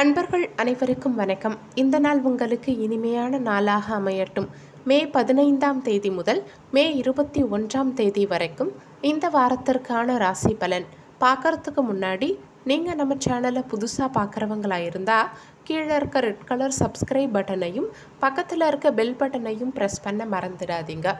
அன்பர்கள் அனைவருக்கும் வணக்கம் இந்த நாள் உங்களுக்கு இனிமையான நாளாக அமையட்டும் மே பதினைந்தாம் தேதி முதல் மே இருபத்தி ஒன்றாம் தேதி வரைக்கும் இந்த வாரத்திற்கான ராசி பலன் பார்க்குறதுக்கு முன்னாடி நீங்கள் நம்ம சேனலை புதுசாக பார்க்குறவங்களா இருந்தால் கீழே இருக்க ரெட் கலர் சப்ஸ்கிரைப் பட்டனையும் பக்கத்தில் இருக்க பெல் பட்டனையும் ப்ரெஸ் பண்ண மறந்துடாதீங்க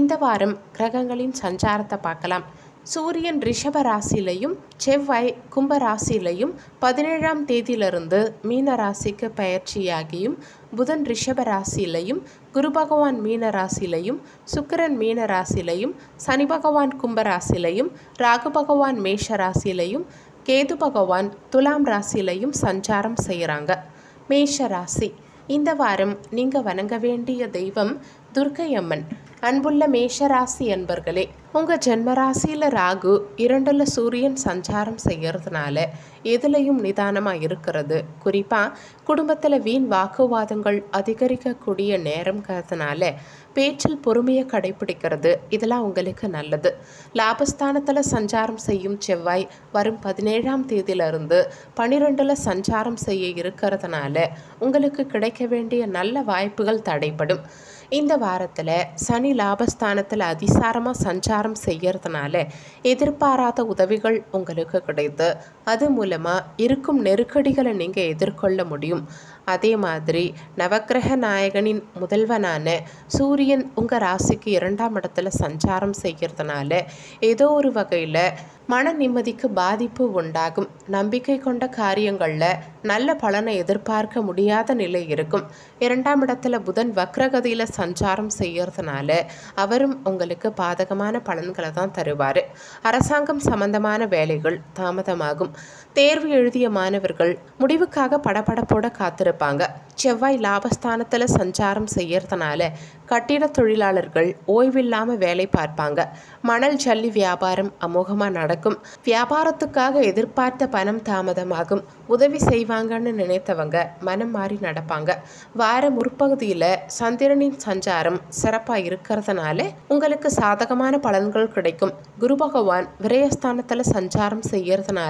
இந்த வாரம் கிரகங்களின் சஞ்சாரத்தை பார்க்கலாம் சூரியன் ரிஷப ராசியிலையும் செவ்வாய் கும்ப ராசியிலையும் பதினேழாம் தேதியிலிருந்து மீன ராசிக்கு பயிற்சியாகியும் புதன் ரிஷப ராசியிலையும் குரு பகவான் மீன ராசியிலையும் சுக்கரன் மீன ராசியிலையும் சனி பகவான் கும்ப ராசியிலையும் ராகு பகவான் மேஷ ராசியிலையும் கேது பகவான் துலாம் ராசியிலையும் சஞ்சாரம் செய்கிறாங்க மேஷ ராசி இந்த வாரம் நீங்கள் வணங்க வேண்டிய தெய்வம் துர்க்கையம்மன் அன்புள்ள மேஷராசி அன்பர்களே உங்கள் ஜென்மராசியில் ராகு இரண்டில் சூரியன் சஞ்சாரம் செய்கிறதுனால எதுலையும் நிதானமாக இருக்கிறது குறிப்பாக குடும்பத்தில் வீண் வாக்குவாதங்கள் அதிகரிக்கக்கூடிய கிறதுனால பேச்சில் பொறுமையை கடைபிடிக்கிறது இதெல்லாம் உங்களுக்கு நல்லது லாபஸ்தானத்தில் சஞ்சாரம் செய்யும் செவ்வாய் வரும் பதினேழாம் தேதியிலிருந்து பனிரெண்டில் சஞ்சாரம் செய்ய இருக்கிறதுனால உங்களுக்கு கிடைக்க வேண்டிய நல்ல வாய்ப்புகள் தடைப்படும் இந்த வாரத்தில் சனி லாபஸ்தானத்தில் அதிசாரமாக சஞ்சாரம் செய்யறதுனால எதிர்பாராத உதவிகள் உங்களுக்கு கிடைத்து அது மூலமாக இருக்கும் நெருக்கடிகளை நீங்கள் எதிர்கொள்ள முடியும் அதே மாதிரி நவக்கிரக நாயகனின் முதல்வனான சூரியன் உங்கள் ராசிக்கு இரண்டாம் இடத்துல சஞ்சாரம் செய்கிறதுனால ஏதோ ஒரு வகையில் மன நிம்மதிக்கு பாதிப்பு உண்டாகும் நம்பிக்கை கொண்ட காரியங்களில் நல்ல பலனை எதிர்பார்க்க முடியாத நிலை இருக்கும் இரண்டாம் இடத்துல புதன் வக்ரகதியில் சஞ்சாரம் செய்கிறதுனால அவரும் உங்களுக்கு பாதகமான பலன்களை தான் தருவார் அரசாங்கம் சம்பந்தமான வேலைகள் தாமதமாகும் தேர்வு எழுதிய மாணவர்கள் முடிவுக்காக படபடப்போட காத்திருப்பாங்க செவ்வாய் லாபஸ்தானத்தில் சஞ்சாரம் செய்யறதுனால கட்டிட தொழிலாளர்கள் ஓய்வில்லாமல் வேலை பார்ப்பாங்க மணல் ஜல்லி வியாபாரம் அமோகமாக நடக்கும் வியாபாரத்துக்காக எதிர்பார்த்த பணம் தாமதமாகும் உதவி செய்வாங்கன்னு நினைத்தவங்க மனம் மாறி நடப்பாங்க வார முற்பகுதியில் சந்திரனின் சஞ்சாரம் சிறப்பாக இருக்கிறதுனால உங்களுக்கு சாதகமான பலன்கள் கிடைக்கும் குரு பகவான் விரயஸ்தானத்தில் சஞ்சாரம் செய்யறதுனால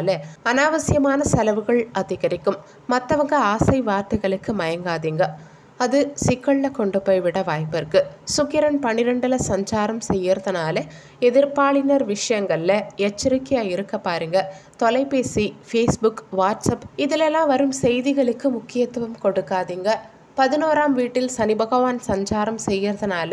அனாவசியமான செலவுகள் அதிகரிக்கும் மற்றவங்க ஆசை வார்த்தைகளுக்கு மயங்காதீங்க அது சிக்கலில் கொண்டு കൊണ്ടുപോയി வாய்ப்பு വായ്പർക്ക് சுக்கிரன் பன்னிரெண்டில் சஞ்சாரம் செய்யறதுனால எதிர்ப்பாளினர் விஷயங்களில் எச்சரிக்கையாக இருக்க பாருங்க தொலைபேசி ஃபேஸ்புக் வாட்ஸ்அப் இதிலெல்லாம் வரும் செய்திகளுக்கு முக்கியத்துவம் கொடுக்காதீங்க பதினோராம் வீட்டில் சனி பகவான் சஞ்சாரம் செய்யறதுனால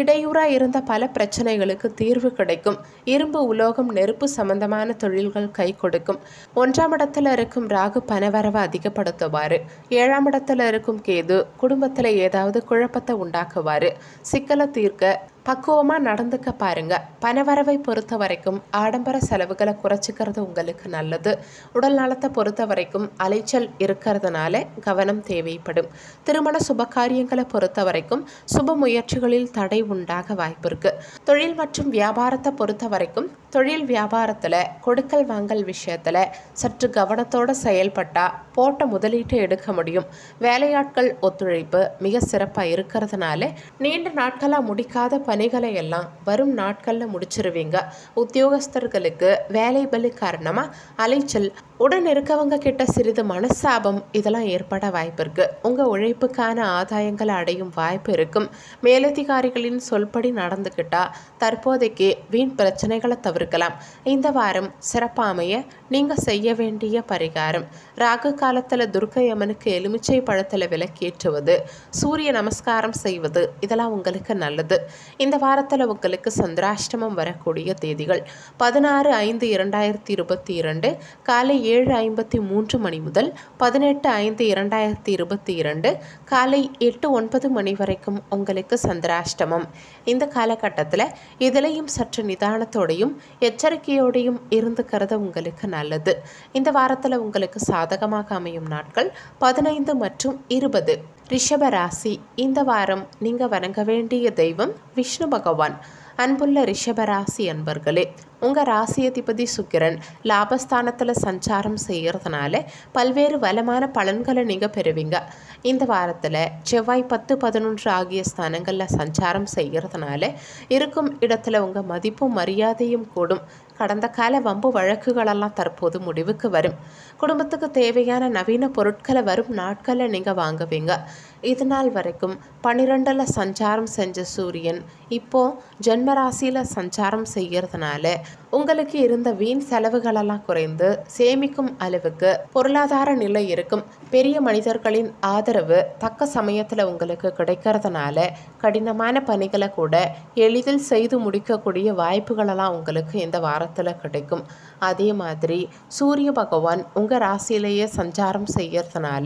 இடையூறாக இருந்த பல பிரச்சனைகளுக்கு தீர்வு கிடைக்கும் இரும்பு உலோகம் நெருப்பு சம்பந்தமான தொழில்கள் கை கொடுக்கும் ஒன்றாம் இடத்துல இருக்கும் ராகு பணவரவை அதிகப்படுத்துவார் ஏழாம் இடத்துல இருக்கும் கேது குடும்பத்தில் ஏதாவது குழப்பத்தை உண்டாக்குவார் சிக்கலை தீர்க்க பக்குவமாக நடந்துக்க பாருங்க பணவரவை பொறுத்த வரைக்கும் ஆடம்பர செலவுகளை குறைச்சிக்கிறது உங்களுக்கு நல்லது உடல் நலத்தை பொறுத்த வரைக்கும் அலைச்சல் இருக்கிறதுனால கவனம் தேவைப்படும் திருமண சுப காரியங்களை பொறுத்த வரைக்கும் சுப முயற்சிகளில் தடை உண்டாக வாய்ப்பு தொழில் மற்றும் வியாபாரத்தை பொறுத்த வரைக்கும் தொழில் வியாபாரத்தில் கொடுக்கல் வாங்கல் விஷயத்தில் சற்று கவனத்தோடு செயல்பட்டால் போட்ட முதலீட்டை எடுக்க முடியும் வேலையாட்கள் ஒத்துழைப்பு மிக சிறப்பாக இருக்கிறதுனால நீண்ட நாட்களாக முடிக்காத பணிகளை எல்லாம் வரும் நாட்களில் முடிச்சிருவீங்க உத்தியோகஸ்தர்களுக்கு வேலை பலி காரணமாக அலைச்சல் உடன் இருக்கவங்க கிட்ட சிறிது மனசாபம் இதெல்லாம் ஏற்பட வாய்ப்பு இருக்குது உங்கள் உழைப்புக்கான ஆதாயங்களை அடையும் வாய்ப்பு இருக்கும் மேலதிகாரிகளின் சொல்படி நடந்துக்கிட்டால் தற்போதைக்கு வீண் பிரச்சனைகளை தவிர்க்க இருக்கலாம் இந்த வாரம் சிறப்பாமைய நீங்கள் செய்ய வேண்டிய பரிகாரம் ராகு காலத்துல துர்கை அம்மனுக்கு எலுமிச்சை பழத்துல விலக்கேற்றுவது சூரிய நமஸ்காரம் செய்வது இதெல்லாம் உங்களுக்கு நல்லது இந்த வாரத்துல உங்களுக்கு சந்திராஷ்டமம் வரக்கூடிய தேதிகள் பதினாறு ஐந்து இரண்டாயிரத்தி இருபத்தி இரண்டு காலை ஏழு ஐம்பத்தி மூன்று மணி முதல் பதினெட்டு ஐந்து இரண்டாயிரத்தி இருபத்தி இரண்டு காலை எட்டு ஒன்பது மணி வரைக்கும் உங்களுக்கு சந்திராஷ்டமம் இந்த காலகட்டத்தில் இதிலையும் சற்று நிதானத்தோடையும் எச்சரிக்கையோடையும் இருந்துக்கிறது உங்களுக்கு நல்லது இந்த வாரத்தில் உங்களுக்கு சாதகமாக அமையும் நாட்கள் பதினைந்து மற்றும் இருபது ரிஷப ராசி இந்த வாரம் நீங்கள் வணங்க வேண்டிய தெய்வம் விஷ்ணு பகவான் அன்புள்ள ரிஷபராசி அன்பர்களே உங்கள் ராசியதிபதி சுக்கிரன் லாபஸ்தானத்தில் சஞ்சாரம் செய்கிறதுனால பல்வேறு வளமான பலன்களை நீங்கள் பெறுவீங்க இந்த வாரத்தில் செவ்வாய் பத்து பதினொன்று ஆகிய ஸ்தானங்களில் சஞ்சாரம் செய்கிறதுனால இருக்கும் இடத்துல உங்கள் மதிப்பும் மரியாதையும் கூடும் கடந்த கால வம்பு வழக்குகளெல்லாம் தற்போது முடிவுக்கு வரும் குடும்பத்துக்கு தேவையான நவீன பொருட்களை வரும் நாட்களில் நீங்கள் வாங்குவீங்க இது நாள் வரைக்கும் பன்னிரெண்டில் சஞ்சாரம் செஞ்ச சூரியன் இப்போது ஜென்மராசியில் சஞ்சாரம் செய்கிறதுனால உங்களுக்கு இருந்த வீண் செலவுகளெல்லாம் குறைந்து சேமிக்கும் அளவுக்கு பொருளாதார நிலை இருக்கும் பெரிய மனிதர்களின் ஆதரவு தக்க சமயத்தில் உங்களுக்கு கிடைக்கிறதுனால கடினமான பணிகளை கூட எளிதில் செய்து முடிக்கக்கூடிய வாய்ப்புகளெல்லாம் உங்களுக்கு இந்த வாரத்தில் கிடைக்கும் அதே மாதிரி சூரிய பகவான் உங்கள் ராசியிலேயே சஞ்சாரம் செய்யறதுனால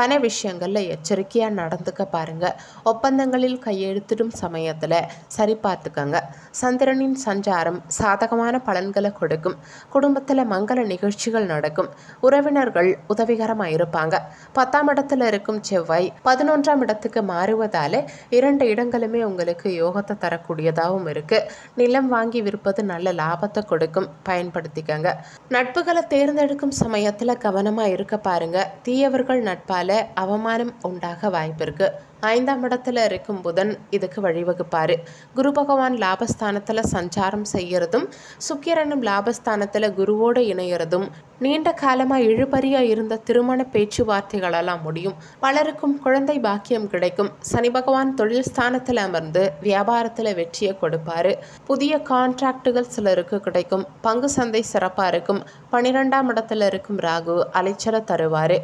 பண விஷயங்களில் எச்சரிக்கையாக நடந்துக்க பாருங்கள் ஒப்பந்தங்களில் கையெழுத்திடும் சமயத்தில் சரி பார்த்துக்கங்க சந்திரனின் சஞ்சாரம் சாதகம் சாதகமான பலன்களை கொடுக்கும் குடும்பத்தில் மங்கள நிகழ்ச்சிகள் நடக்கும் உறவினர்கள் உதவிகரமாக இருப்பாங்க பத்தாம் இடத்துல இருக்கும் செவ்வாய் பதினொன்றாம் இடத்துக்கு மாறுவதாலே இரண்டு இடங்களுமே உங்களுக்கு யோகத்தை தரக்கூடியதாகவும் இருக்கு நிலம் வாங்கி விற்பது நல்ல லாபத்தை கொடுக்கும் பயன்படுத்திக்கங்க நட்புகளை தேர்ந்தெடுக்கும் சமயத்தில் கவனமாக இருக்க பாருங்க தீயவர்கள் நட்பால அவமானம் உண்டாக வாய்ப்பு இருக்கு ஐந்தாம் இடத்துல இருக்கும் புதன் இதுக்கு வழிவகுப்பார் குரு பகவான் லாபஸ்தானத்தில் சஞ்சாரம் செய்கிறதும் சுக்கிரனும் லாபஸ்தானத்தில் குருவோடு இணையிறதும் நீண்ட காலமாக இழுபறியாக இருந்த திருமண பேச்சுவார்த்தைகளெல்லாம் முடியும் பலருக்கும் குழந்தை பாக்கியம் கிடைக்கும் சனி பகவான் தொழில் ஸ்தானத்தில் அமர்ந்து வியாபாரத்தில் வெற்றியை கொடுப்பார் புதிய கான்ட்ராக்டுகள் சிலருக்கு கிடைக்கும் பங்கு சந்தை சிறப்பாக இருக்கும் பனிரெண்டாம் இடத்துல இருக்கும் ராகு அலைச்சலை தருவார்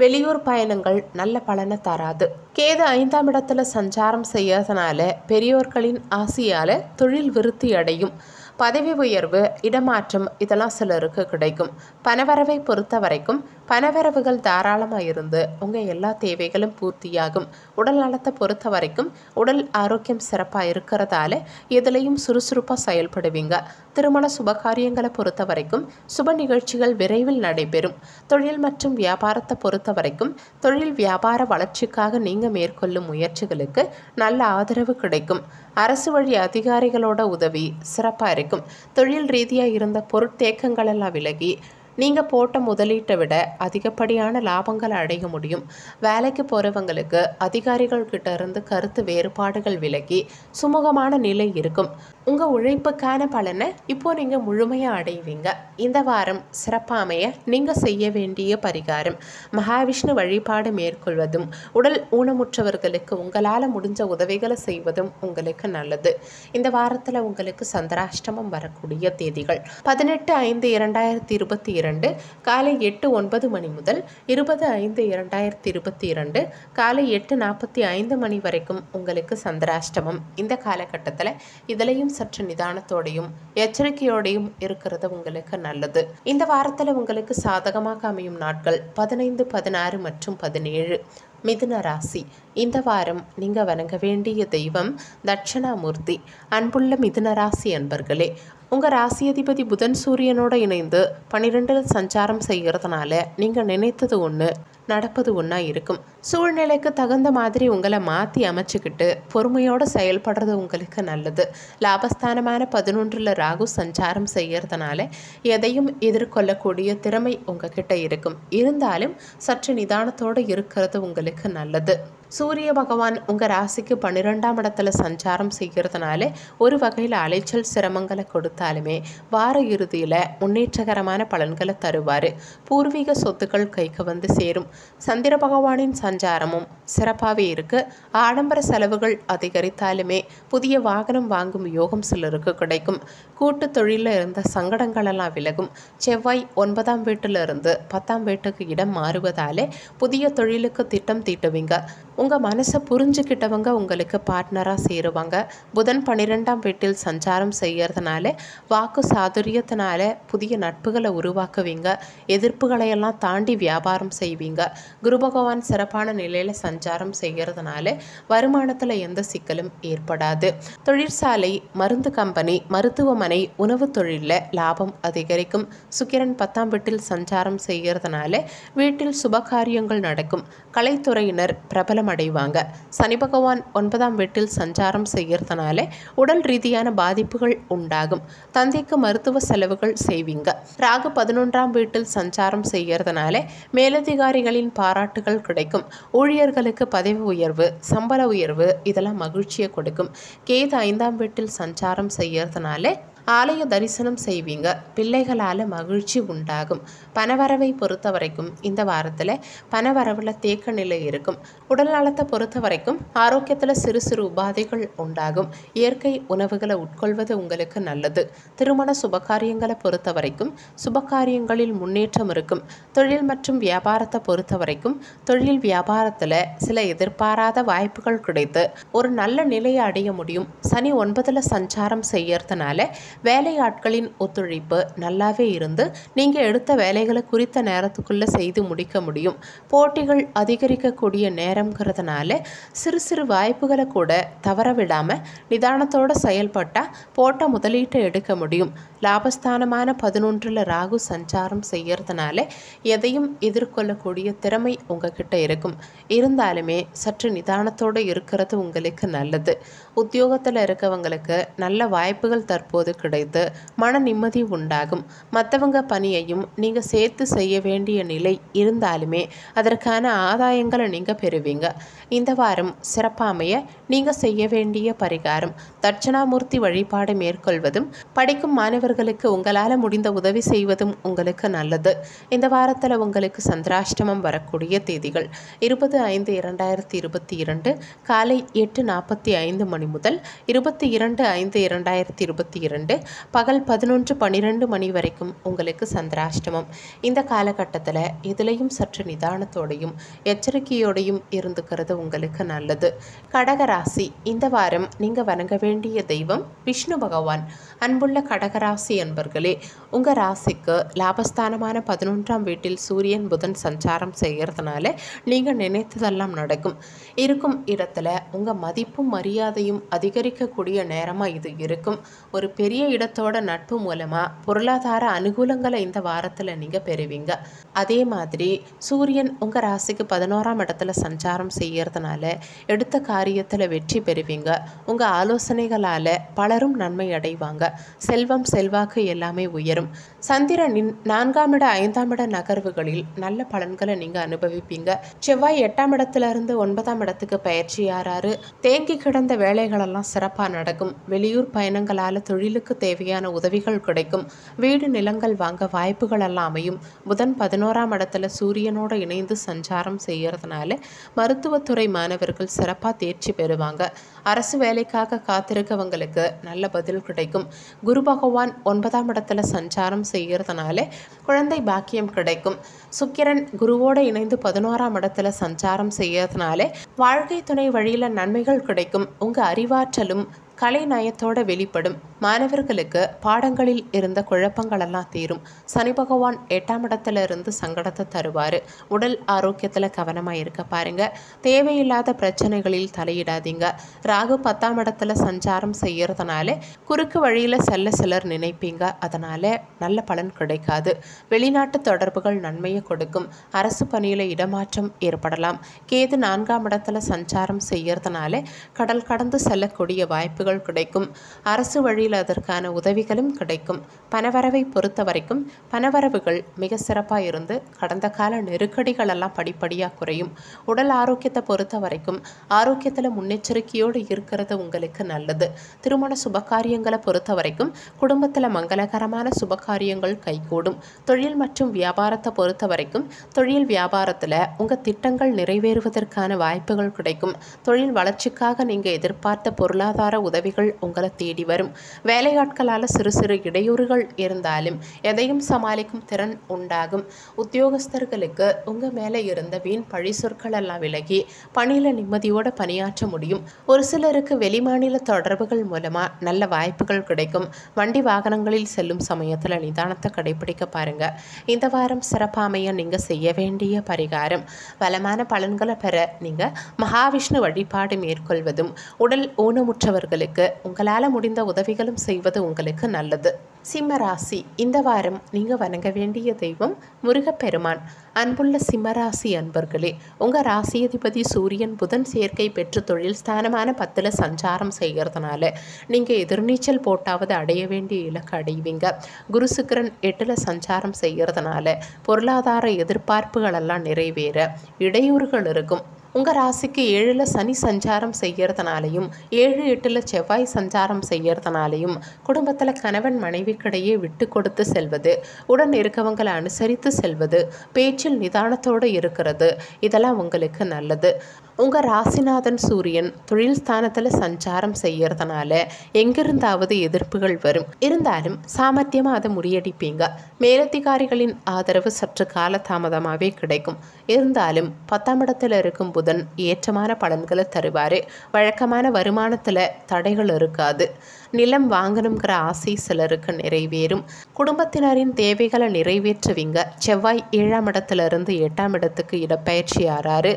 வெளியூர் பயணங்கள் நல்ல பலனை தராது கேது ஐந்தாம் இடத்துல சஞ்சாரம் செய்யாதனால பெரியோர்களின் ஆசையால் தொழில் விருத்தி அடையும் பதவி உயர்வு இடமாற்றம் இதெல்லாம் சிலருக்கு கிடைக்கும் பணவரவை பொறுத்த வரைக்கும் பணவரவுகள் தாராளமாக இருந்து உங்கள் எல்லா தேவைகளும் பூர்த்தியாகும் உடல் நலத்தை பொறுத்த வரைக்கும் உடல் ஆரோக்கியம் சிறப்பாக இருக்கிறதால எதுலேயும் சுறுசுறுப்பாக செயல்படுவீங்க திருமண சுபகாரியங்களை பொறுத்த வரைக்கும் சுப நிகழ்ச்சிகள் விரைவில் நடைபெறும் தொழில் மற்றும் வியாபாரத்தை பொறுத்த வரைக்கும் தொழில் வியாபார வளர்ச்சிக்காக நீங்கள் மேற்கொள்ளும் முயற்சிகளுக்கு நல்ல ஆதரவு கிடைக்கும் அரசு வழி அதிகாரிகளோட உதவி சிறப்பாக இருக்கும் தொழில் ரீதியாக இருந்த பொருட்தேக்கங்களெல்லாம் விலகி நீங்கள் போட்ட முதலீட்டை விட அதிகப்படியான லாபங்களை அடைய முடியும் வேலைக்கு போகிறவங்களுக்கு அதிகாரிகள் கிட்ட இருந்து கருத்து வேறுபாடுகள் விலகி சுமூகமான நிலை இருக்கும் உங்கள் உழைப்புக்கான பலனை இப்போது நீங்கள் முழுமையாக அடைவீங்க இந்த வாரம் சிறப்பாமைய நீங்கள் செய்ய வேண்டிய பரிகாரம் மகாவிஷ்ணு வழிபாடு மேற்கொள்வதும் உடல் ஊனமுற்றவர்களுக்கு உங்களால் முடிஞ்ச உதவிகளை செய்வதும் உங்களுக்கு நல்லது இந்த வாரத்தில் உங்களுக்கு சந்திராஷ்டமம் வரக்கூடிய தேதிகள் பதினெட்டு ஐந்து இரண்டாயிரத்தி இருபத்தி இரண்டு காலை எட்டு ஒன்பது மணி முதல் இருபது ஐந்து இரண்டாயிரத்தி இருபத்தி இரண்டு காலை எட்டு நாற்பத்தி ஐந்து மணி வரைக்கும் உங்களுக்கு சந்திராஷ்டமம் இந்த காலகட்டத்தில் இதிலையும் சற்று நிதானத்தோடையும் எச்சரிக்கையோடையும் இருக்கிறது உங்களுக்கு நல்லது இந்த வாரத்தில் உங்களுக்கு சாதகமாக அமையும் நாட்கள் பதினைந்து பதினாறு மற்றும் பதினேழு மிதுன ராசி இந்த வாரம் நீங்கள் வணங்க வேண்டிய தெய்வம் தட்சிணாமூர்த்தி அன்புள்ள மிதுன ராசி அன்பர்களே உங்கள் ராசியதிபதி புதன் சூரியனோட இணைந்து பனிரெண்டில் சஞ்சாரம் செய்கிறதுனால நீங்கள் நினைத்தது ஒன்று நடப்பது ஒன்றா இருக்கும் சூழ்நிலைக்கு தகுந்த மாதிரி உங்களை மாற்றி அமைச்சுக்கிட்டு பொறுமையோடு செயல்படுறது உங்களுக்கு நல்லது லாபஸ்தானமான பதினொன்றில் ராகு சஞ்சாரம் செய்கிறதுனால எதையும் எதிர்கொள்ளக்கூடிய திறமை உங்ககிட்ட இருக்கும் இருந்தாலும் சற்று நிதானத்தோடு இருக்கிறது உங்களுக்கு நல்லது சூரிய பகவான் உங்கள் ராசிக்கு பன்னிரெண்டாம் இடத்துல சஞ்சாரம் செய்கிறதுனால ஒரு வகையில் அலைச்சல் சிரமங்களை கொடுத்தாலுமே வார இறுதியில் முன்னேற்றகரமான பலன்களை தருவார் பூர்வீக சொத்துக்கள் கைக்கு வந்து சேரும் சந்திர பகவானின் சஞ்சாரமும் சிறப்பாகவே இருக்குது ஆடம்பர செலவுகள் அதிகரித்தாலுமே புதிய வாகனம் வாங்கும் யோகம் சிலருக்கு கிடைக்கும் கூட்டு தொழிலில் இருந்த சங்கடங்களெல்லாம் விலகும் செவ்வாய் ஒன்பதாம் வீட்டிலிருந்து பத்தாம் வீட்டுக்கு இடம் மாறுவதாலே புதிய தொழிலுக்கு திட்டம் தீட்டுவீங்க உங்கள் மனசை புரிஞ்சுக்கிட்டவங்க உங்களுக்கு பார்ட்னராக சேருவாங்க புதன் பன்னிரெண்டாம் வீட்டில் சஞ்சாரம் செய்கிறதுனால வாக்கு சாதுரியத்தினால புதிய நட்புகளை உருவாக்குவீங்க எதிர்ப்புகளையெல்லாம் தாண்டி வியாபாரம் செய்வீங்க குரு பகவான் சிறப்பான நிலையில் சஞ்சாரம் செய்கிறதுனால வருமானத்தில் எந்த சிக்கலும் ஏற்படாது தொழிற்சாலை மருந்து கம்பெனி மருத்துவமனை உணவு தொழிலில் லாபம் அதிகரிக்கும் சுக்கிரன் பத்தாம் வீட்டில் சஞ்சாரம் செய்கிறதுனால வீட்டில் சுபகாரியங்கள் நடக்கும் கலைத்துறையினர் பிரபலம் அடைவாங்க சனி பகவான் ஒன்பதாம் வீட்டில் சஞ்சாரம் செய்கிறதுனாலே உடல் ரீதியான பாதிப்புகள் உண்டாகும் தந்தைக்கு மருத்துவ செலவுகள் செய்வீங்க ராகு பதினொன்றாம் வீட்டில் சஞ்சாரம் செய்கிறதுனாலே மேலதிகாரிகளின் பாராட்டுகள் கிடைக்கும் ஊழியர்களுக்கு பதவி உயர்வு சம்பள உயர்வு இதெல்லாம் மகிழ்ச்சியை கொடுக்கும் கேது ஐந்தாம் வீட்டில் சஞ்சாரம் செய்கிறதுனாலே ஆலய தரிசனம் செய்வீங்க பிள்ளைகளால் மகிழ்ச்சி உண்டாகும் பணவரவை பொறுத்த வரைக்கும் இந்த வாரத்தில் பணவரவில் தேக்க நிலை இருக்கும் உடல் நலத்தை பொறுத்த வரைக்கும் ஆரோக்கியத்தில் சிறு சிறு உபாதைகள் உண்டாகும் இயற்கை உணவுகளை உட்கொள்வது உங்களுக்கு நல்லது திருமண சுபகாரியங்களை பொறுத்த வரைக்கும் சுபகாரியங்களில் முன்னேற்றம் இருக்கும் தொழில் மற்றும் வியாபாரத்தை பொறுத்த வரைக்கும் தொழில் வியாபாரத்தில் சில எதிர்பாராத வாய்ப்புகள் கிடைத்து ஒரு நல்ல நிலையை அடைய முடியும் சனி ஒன்பதில் சஞ்சாரம் செய்யறதுனால வேலையாட்களின் ஒத்துழைப்பு நல்லாவே இருந்து நீங்கள் எடுத்த வேலைகளை குறித்த நேரத்துக்குள்ளே செய்து முடிக்க முடியும் போட்டிகள் அதிகரிக்கக்கூடிய நேரங்கிறதுனால சிறு சிறு வாய்ப்புகளை கூட தவற விடாமல் நிதானத்தோடு செயல்பட்டால் போட்ட முதலீட்டை எடுக்க முடியும் லாபஸ்தானமான பதினொன்றில் ராகு சஞ்சாரம் செய்யறதுனால எதையும் எதிர்கொள்ளக்கூடிய திறமை உங்ககிட்ட இருக்கும் இருந்தாலுமே சற்று நிதானத்தோடு இருக்கிறது உங்களுக்கு நல்லது உத்தியோகத்தில் இருக்கவங்களுக்கு நல்ல வாய்ப்புகள் தற்போது கிடைத்து மன நிம்மதி உண்டாகும் மற்றவங்க பணியையும் நீங்கள் சேர்த்து செய்ய வேண்டிய நிலை இருந்தாலுமே அதற்கான ஆதாயங்களை நீங்கள் பெறுவீங்க இந்த வாரம் சிறப்பாமைய நீங்கள் செய்ய வேண்டிய பரிகாரம் தட்சணாமூர்த்தி வழிபாடு மேற்கொள்வதும் படிக்கும் மாணவர் அவர்களுக்கு உங்களால் முடிந்த உதவி செய்வதும் உங்களுக்கு நல்லது இந்த வாரத்தில் உங்களுக்கு சந்திராஷ்டமம் வரக்கூடிய தேதிகள் இருபது ஐந்து இரண்டாயிரத்தி இருபத்தி இரண்டு காலை எட்டு நாற்பத்தி ஐந்து மணி முதல் இருபத்தி இரண்டு ஐந்து இரண்டாயிரத்தி இருபத்தி இரண்டு பகல் பதினொன்று பனிரெண்டு மணி வரைக்கும் உங்களுக்கு சந்திராஷ்டமம் இந்த காலகட்டத்தில் எதிலையும் சற்று நிதானத்தோடையும் எச்சரிக்கையோடையும் இருந்துக்கிறது உங்களுக்கு நல்லது கடகராசி இந்த வாரம் நீங்கள் வணங்க வேண்டிய தெய்வம் விஷ்ணு பகவான் அன்புள்ள கடகராசி ராசி என்பர்களே உங்கள் ராசிக்கு லாபஸ்தானமான பதினொன்றாம் வீட்டில் சூரியன் புதன் சஞ்சாரம் செய்கிறதுனால நீங்கள் நினைத்ததெல்லாம் நடக்கும் இருக்கும் இடத்துல உங்கள் மதிப்பும் மரியாதையும் அதிகரிக்கக்கூடிய நேரமாக இது இருக்கும் ஒரு பெரிய இடத்தோட நட்பு மூலமாக பொருளாதார அனுகூலங்களை இந்த வாரத்தில் நீங்கள் பெறுவீங்க அதே மாதிரி சூரியன் உங்கள் ராசிக்கு பதினோராம் இடத்துல சஞ்சாரம் செய்யறதுனால எடுத்த காரியத்தில் வெற்றி பெறுவீங்க உங்கள் ஆலோசனைகளால் பலரும் நன்மை அடைவாங்க செல்வம் செல்வாக்கு எல்லாமே உயரும் சந்திரனின் நான்காம் இட ஐந்தாம் இட நகர்வுகளில் நல்ல பலன்களை நீங்கள் அனுபவிப்பீங்க செவ்வாய் எட்டாம் இடத்துல இருந்து ஒன்பதாம் இடத்துக்கு பயிற்சி ஆறாரு தேங்கி கிடந்த வேலைகளெல்லாம் சிறப்பாக நடக்கும் வெளியூர் பயணங்களால் தொழிலுக்கு தேவையான உதவிகள் கிடைக்கும் வீடு நிலங்கள் வாங்க வாய்ப்புகள் எல்லாம் அமையும் புதன் பதினோராம் இடத்துல சூரியனோட இணைந்து சஞ்சாரம் செய்கிறதுனால மருத்துவத்துறை மாணவர்கள் சிறப்பாக தேர்ச்சி பெறுவாங்க அரசு வேலைக்காக காத்திருக்கவங்களுக்கு நல்ல பதில் கிடைக்கும் குரு பகவான் ஒன்பதாம் இடத்துல சஞ்சாரம் செய்கிறதுனால குழந்தை பாக்கியம் கிடைக்கும் சுக்கிரன் குருவோடு இணைந்து பதினோராம் இடத்துல சஞ்சாரம் செய்யறதுனாலே வாழ்க்கை துணை வழியில் நன்மைகள் கிடைக்கும் உங்கள் அறிவாற்றலும் கலைநயத்தோடு வெளிப்படும் மாணவர்களுக்கு பாடங்களில் இருந்த குழப்பங்களெல்லாம் தீரும் சனி பகவான் எட்டாம் இடத்துல இருந்து சங்கடத்தை தருவார் உடல் ஆரோக்கியத்தில் கவனமாக இருக்க பாருங்கள் தேவையில்லாத பிரச்சனைகளில் தலையிடாதீங்க ராகு பத்தாம் இடத்துல சஞ்சாரம் செய்கிறதுனால குறுக்கு வழியில் செல்ல சிலர் நினைப்பீங்க அதனால் நல்ல பலன் கிடைக்காது வெளிநாட்டு தொடர்புகள் நன்மையை கொடுக்கும் அரசு பணியில் இடமாற்றம் ஏற்படலாம் கேது நான்காம் இடத்துல சஞ்சாரம் செய்கிறதுனால கடல் கடந்து செல்லக்கூடிய வாய்ப்புகள் வாய்ப்புகள் கிடைக்கும் அரசு வழியில் அதற்கான உதவிகளும் கிடைக்கும் பணவரவை பொறுத்த வரைக்கும் பணவரவுகள் மிக சிறப்பாக இருந்து கடந்த கால நெருக்கடிகள் எல்லாம் படிப்படியாக குறையும் உடல் ஆரோக்கியத்தை பொறுத்த வரைக்கும் ஆரோக்கியத்தில் முன்னெச்சரிக்கையோடு இருக்கிறது உங்களுக்கு நல்லது திருமண சுபகாரியங்களை பொறுத்த வரைக்கும் குடும்பத்தில் மங்களகரமான சுபகாரியங்கள் கைகூடும் தொழில் மற்றும் வியாபாரத்தை பொறுத்த வரைக்கும் தொழில் வியாபாரத்தில் உங்கள் திட்டங்கள் நிறைவேறுவதற்கான வாய்ப்புகள் கிடைக்கும் தொழில் வளர்ச்சிக்காக நீங்கள் எதிர்பார்த்த பொருளாதார உதவி உதவிகள் உங்களை தேடி வரும் வேலையாட்களால் சிறு சிறு இடையூறுகள் இருந்தாலும் எதையும் சமாளிக்கும் திறன் உண்டாகும் உத்தியோகஸ்தர்களுக்கு உங்கள் மேலே இருந்த வீண் பழி சொற்கள் எல்லாம் விலகி பணியில் நிம்மதியோடு பணியாற்ற முடியும் ஒரு சிலருக்கு வெளிமாநில தொடர்புகள் மூலமாக நல்ல வாய்ப்புகள் கிடைக்கும் வண்டி வாகனங்களில் செல்லும் சமயத்தில் நிதானத்தை கடைபிடிக்க பாருங்க இந்த வாரம் சிறப்பாமைய நீங்க செய்ய வேண்டிய பரிகாரம் வளமான பலன்களை பெற நீங்க மகாவிஷ்ணு வழிபாடு மேற்கொள்வதும் உடல் ஊனமுற்றவர்களுக்கு உங்களுக்கு உங்களால் முடிந்த உதவிகளும் செய்வது உங்களுக்கு நல்லது சிம்மராசி இந்த வாரம் நீங்கள் வணங்க வேண்டிய தெய்வம் முருகப்பெருமான் அன்புள்ள சிம்மராசி அன்பர்களே உங்கள் ராசியதிபதி சூரியன் புதன் சேர்க்கை பெற்று தொழில் ஸ்தானமான பத்தில் சஞ்சாரம் செய்கிறதுனால நீங்கள் எதிர்நீச்சல் போட்டாவது அடைய வேண்டிய இலக்கு அடைவீங்க குரு சுக்கரன் எட்டில் சஞ்சாரம் செய்கிறதுனால பொருளாதார எதிர்பார்ப்புகளெல்லாம் நிறைவேற இடையூறுகள் இருக்கும் உங்கள் ராசிக்கு ஏழில் சனி சஞ்சாரம் செய்கிறதுனாலையும் ஏழு எட்டில் செவ்வாய் சஞ்சாரம் செய்கிறதுனாலையும் குடும்பத்தில் கணவன் மனைவிக்கிடையே விட்டு கொடுத்து செல்வது உடன் இருக்கவங்களை அனுசரித்து செல்வது பேச்சில் நிதானத்தோடு இருக்கிறது இதெல்லாம் உங்களுக்கு நல்லது உங்கள் ராசிநாதன் சூரியன் தொழில் ஸ்தானத்தில் சஞ்சாரம் செய்யறதுனால எங்கிருந்தாவது எதிர்ப்புகள் வரும் இருந்தாலும் சாமர்த்தியமாக அதை முறியடிப்பீங்க மேலதிகாரிகளின் ஆதரவு சற்று காலதாமதமாகவே கிடைக்கும் இருந்தாலும் பத்தாம் இடத்தில் இருக்கும் புதன் ஏற்றமான பலன்களை தருவார் வழக்கமான வருமானத்தில் தடைகள் இருக்காது நிலம் வாங்கணுங்கிற ஆசை சிலருக்கு நிறைவேறும் குடும்பத்தினரின் தேவைகளை நிறைவேற்றுவீங்க செவ்வாய் ஏழாம் இடத்திலிருந்து எட்டாம் இடத்துக்கு இடப்பெயர்ச்சி ஆறாரு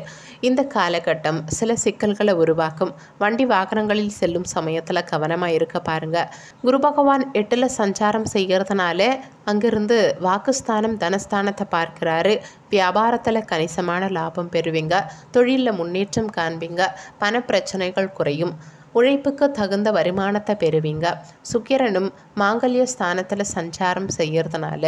இந்த காலகட்டம் சில சிக்கல்களை உருவாக்கும் வண்டி வாகனங்களில் செல்லும் சமயத்தில் கவனமாக இருக்க பாருங்கள் குரு பகவான் எட்டில் சஞ்சாரம் செய்கிறதுனால அங்கிருந்து வாக்குஸ்தானம் தனஸ்தானத்தை பார்க்குறாரு வியாபாரத்தில் கணிசமான லாபம் பெறுவீங்க தொழிலில் முன்னேற்றம் காண்பீங்க பண பிரச்சனைகள் குறையும் உழைப்புக்கு தகுந்த வருமானத்தை பெறுவீங்க சுக்கிரனும் மாங்கல்ய ஸ்தானத்தில் சஞ்சாரம் செய்கிறதுனால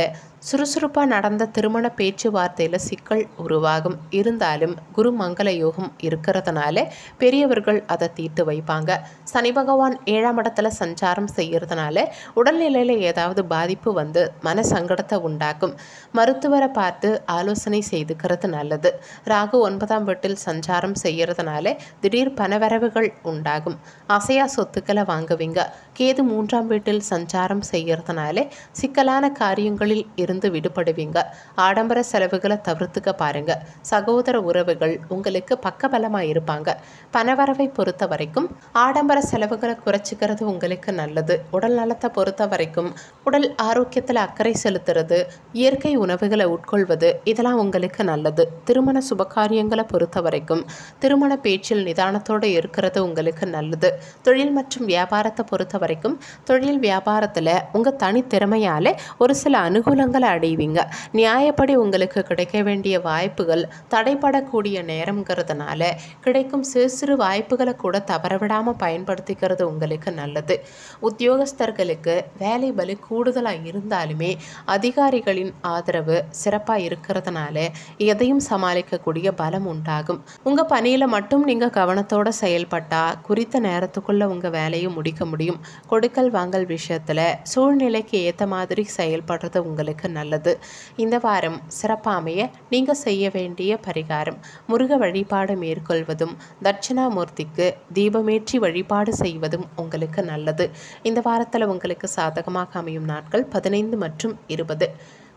சுறுசுறுப்பாக நடந்த திருமண பேச்சுவார்த்தையில் சிக்கல் உருவாகும் இருந்தாலும் குரு மங்கள யோகம் இருக்கிறதுனால பெரியவர்கள் அதை தீர்த்து வைப்பாங்க சனி பகவான் ஏழாம் இடத்துல சஞ்சாரம் செய்கிறதுனால உடல்நிலையில் ஏதாவது பாதிப்பு வந்து மன சங்கடத்தை உண்டாக்கும் மருத்துவரை பார்த்து ஆலோசனை செய்துக்கிறது நல்லது ராகு ஒன்பதாம் வீட்டில் சஞ்சாரம் செய்கிறதுனால திடீர் பணவரவுகள் உண்டாகும் அசையா சொத்துக்களை வாங்குவீங்க கேது மூன்றாம் வீட்டில் சஞ்சாரம் செய்கிறதுனால சிக்கலான காரியங்களில் இருந்து விடுபடுவீங்க ஆடம்பர செலவுகளை தவிர்த்துக்க பாருங்க சகோதர உறவுகள் உங்களுக்கு பக்கபலமாக இருப்பாங்க பணவரவை பொறுத்த வரைக்கும் ஆடம்பர செலவுகளை குறைச்சிக்கிறது உங்களுக்கு நல்லது உடல் நலத்தை பொறுத்த வரைக்கும் உடல் ஆரோக்கியத்தில் அக்கறை செலுத்துறது இயற்கை உணவுகளை உட்கொள்வது இதெல்லாம் உங்களுக்கு நல்லது திருமண சுபகாரியங்களை பொறுத்த வரைக்கும் திருமண பேச்சில் நிதானத்தோடு இருக்கிறது உங்களுக்கு நல்லது தொழில் மற்றும் வியாபாரத்தை பொறுத்த வரைக்கும் தொழில் வியாபாரத்தில் உங்கள் தனித்திறமையால் ஒரு சில அனுகூலங்கள் பலன்களை அடைவீங்க நியாயப்படி உங்களுக்கு கிடைக்க வேண்டிய வாய்ப்புகள் தடைப்படக்கூடிய நேரம்ங்கிறதுனால கிடைக்கும் சிறு சிறு வாய்ப்புகளை கூட தவறவிடாமல் பயன்படுத்திக்கிறது உங்களுக்கு நல்லது உத்தியோகஸ்தர்களுக்கு வேலை பலி கூடுதலாக இருந்தாலுமே அதிகாரிகளின் ஆதரவு சிறப்பாக இருக்கிறதுனால எதையும் சமாளிக்கக்கூடிய பலம் உண்டாகும் உங்கள் பணியில் மட்டும் நீங்கள் கவனத்தோடு செயல்பட்டால் குறித்த நேரத்துக்குள்ளே உங்கள் வேலையை முடிக்க முடியும் கொடுக்கல் வாங்கல் விஷயத்தில் சூழ்நிலைக்கு ஏற்ற மாதிரி செயல்படுறது உங்களுக்கு நல்லது இந்த வாரம் சிறப்பாமைய நீங்க செய்ய வேண்டிய பரிகாரம் முருக வழிபாடு மேற்கொள்வதும் தட்சிணாமூர்த்திக்கு தீபமேற்றி வழிபாடு செய்வதும் உங்களுக்கு நல்லது இந்த வாரத்தில் உங்களுக்கு சாதகமாக அமையும் நாட்கள் பதினைந்து மற்றும் இருபது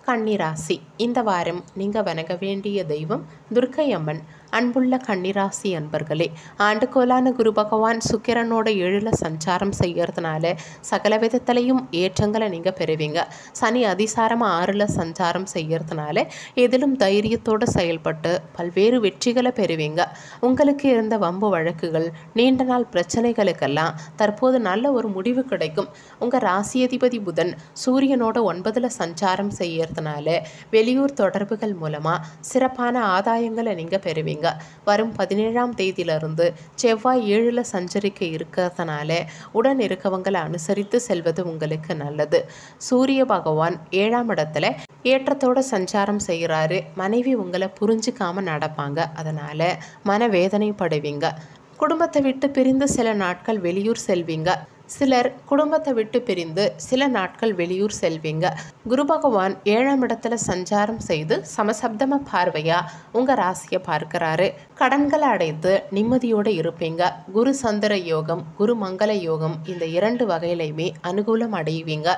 கன்னிராசி இந்த வாரம் நீங்க வணங்க வேண்டிய தெய்வம் துர்க்கை அம்மன் அன்புள்ள கன்னிராசி அன்பர்களே ஆண்டுகோலான குரு பகவான் சுக்கிரனோட எழில சஞ்சாரம் செய்கிறதுனால சகல விதத்திலையும் ஏற்றங்களை நீங்கள் பெறுவீங்க சனி அதிசாரமாக ஆறில் சஞ்சாரம் செய்கிறதுனால எதிலும் தைரியத்தோடு செயல்பட்டு பல்வேறு வெற்றிகளை பெறுவீங்க உங்களுக்கு இருந்த வம்பு வழக்குகள் நீண்ட நாள் பிரச்சனைகளுக்கெல்லாம் தற்போது நல்ல ஒரு முடிவு கிடைக்கும் உங்கள் ராசியதிபதி புதன் சூரியனோட ஒன்பதில் சஞ்சாரம் செய்யறதுனால வெளியூர் தொடர்புகள் மூலமாக சிறப்பான ஆதாயங்களை நீங்கள் பெறுவீங்க நீங்க வரும் பதினேழாம் தேதியிலிருந்து செவ்வாய் ஏழில் சஞ்சரிக்க இருக்கிறதுனால உடன் இருக்கவங்களை அனுசரித்து செல்வது உங்களுக்கு நல்லது சூரிய பகவான் ஏழாம் இடத்துல ஏற்றத்தோட சஞ்சாரம் செய்கிறாரு மனைவி உங்களை புரிஞ்சுக்காம நடப்பாங்க அதனால் மனவேதனைப்படுவீங்க குடும்பத்தை விட்டு பிரிந்து சில நாட்கள் வெளியூர் செல்வீங்க சிலர் குடும்பத்தை விட்டு பிரிந்து சில நாட்கள் வெளியூர் செல்வீங்க குரு பகவான் ஏழாம் இடத்துல சஞ்சாரம் செய்து சமசப்தம பார்வையா உங்க ராசியை பார்க்கிறாரு கடன்களை அடைத்து நிம்மதியோடு இருப்பீங்க குரு சந்திர யோகம் குரு மங்கள யோகம் இந்த இரண்டு வகையிலையுமே அனுகூலம் அடைவீங்க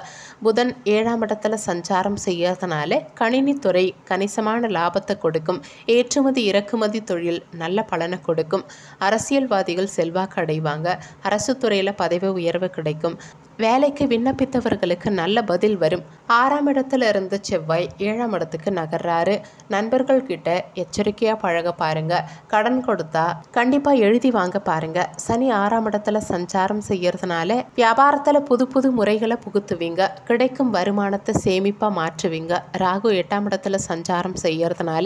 புதன் ஏழாம் இடத்துல சஞ்சாரம் செய்யறதுனால கணினித்துறை கணிசமான லாபத்தை கொடுக்கும் ஏற்றுமதி இறக்குமதி தொழில் நல்ல பலனை கொடுக்கும் அரசியல்வாதிகள் செல்வாக்கு அடைவாங்க அரசு துறையில் பதவி உயர்வு கிடைக்கும் வேலைக்கு விண்ணப்பித்தவர்களுக்கு நல்ல பதில் வரும் ஆறாம் இடத்துல இருந்த செவ்வாய் ஏழாம் இடத்துக்கு நகர்றாரு நண்பர்கள் கிட்ட எச்சரிக்கையாக பழக பாருங்க கடன் கொடுத்தா கண்டிப்பாக எழுதி வாங்க பாருங்க சனி ஆறாம் இடத்துல சஞ்சாரம் செய்யறதுனால வியாபாரத்தில் புது புது முறைகளை புகுத்துவீங்க கிடைக்கும் வருமானத்தை சேமிப்பாக மாற்றுவீங்க ராகு எட்டாம் இடத்துல சஞ்சாரம் செய்யறதுனால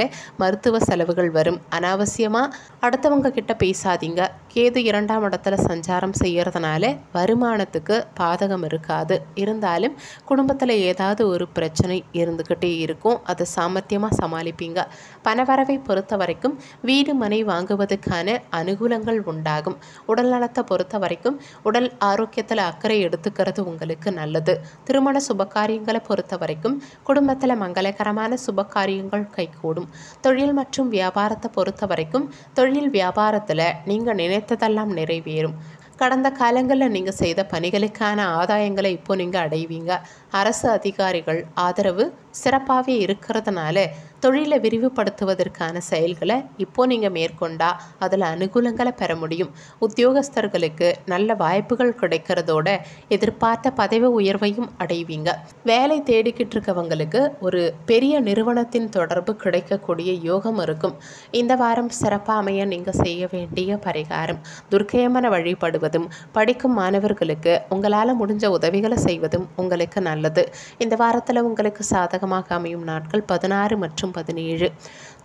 மருத்துவ செலவுகள் வரும் அனாவசியமாக அடுத்தவங்க கிட்ட பேசாதீங்க கேது இரண்டாம் இடத்துல சஞ்சாரம் செய்கிறதுனால வருமானத்துக்கு பாதகம் இருக்காது இருந்தாலும் குடும்பத்தில் ஏதாவது ஒரு பிரச்சனை இருந்துக்கிட்டே இருக்கும் அதை சாமர்த்தியமாக சமாளிப்பீங்க பணவரவை பொறுத்த வரைக்கும் வீடு மனை வாங்குவதற்கான அனுகூலங்கள் உண்டாகும் உடல் நலத்தை பொறுத்த வரைக்கும் உடல் ஆரோக்கியத்தில் அக்கறை எடுத்துக்கிறது உங்களுக்கு நல்லது திருமண சுபகாரியங்களை பொறுத்த வரைக்கும் குடும்பத்தில் மங்களகரமான சுபகாரியங்கள் கைகூடும் தொழில் மற்றும் வியாபாரத்தை பொறுத்த வரைக்கும் தொழில் வியாபாரத்தில் நீங்கள் நினைத்த நினைத்ததெல்லாம் நிறைவேறும் கடந்த காலங்களில் நீங்கள் செய்த பணிகளுக்கான ஆதாயங்களை இப்போ நீங்கள் அடைவீங்க அரசு அதிகாரிகள் ஆதரவு சிறப்பாகவே இருக்கிறதுனால தொழிலை விரிவுபடுத்துவதற்கான செயல்களை இப்போ நீங்கள் மேற்கொண்டால் அதில் அனுகூலங்களை பெற முடியும் உத்தியோகஸ்தர்களுக்கு நல்ல வாய்ப்புகள் கிடைக்கிறதோட எதிர்பார்த்த பதவி உயர்வையும் அடைவீங்க வேலை தேடிக்கிட்டு இருக்கவங்களுக்கு ஒரு பெரிய நிறுவனத்தின் தொடர்பு கிடைக்கக்கூடிய யோகம் இருக்கும் இந்த வாரம் சிறப்பாக அமைய நீங்கள் செய்ய வேண்டிய பரிகாரம் துர்க்கையம்மனை வழிபடுவதும் படிக்கும் மாணவர்களுக்கு உங்களால் முடிஞ்ச உதவிகளை செய்வதும் உங்களுக்கு நல்ல நல்லது இந்த வாரத்தில் உங்களுக்கு சாதகமாக அமையும் நாட்கள் பதினாறு மற்றும் பதினேழு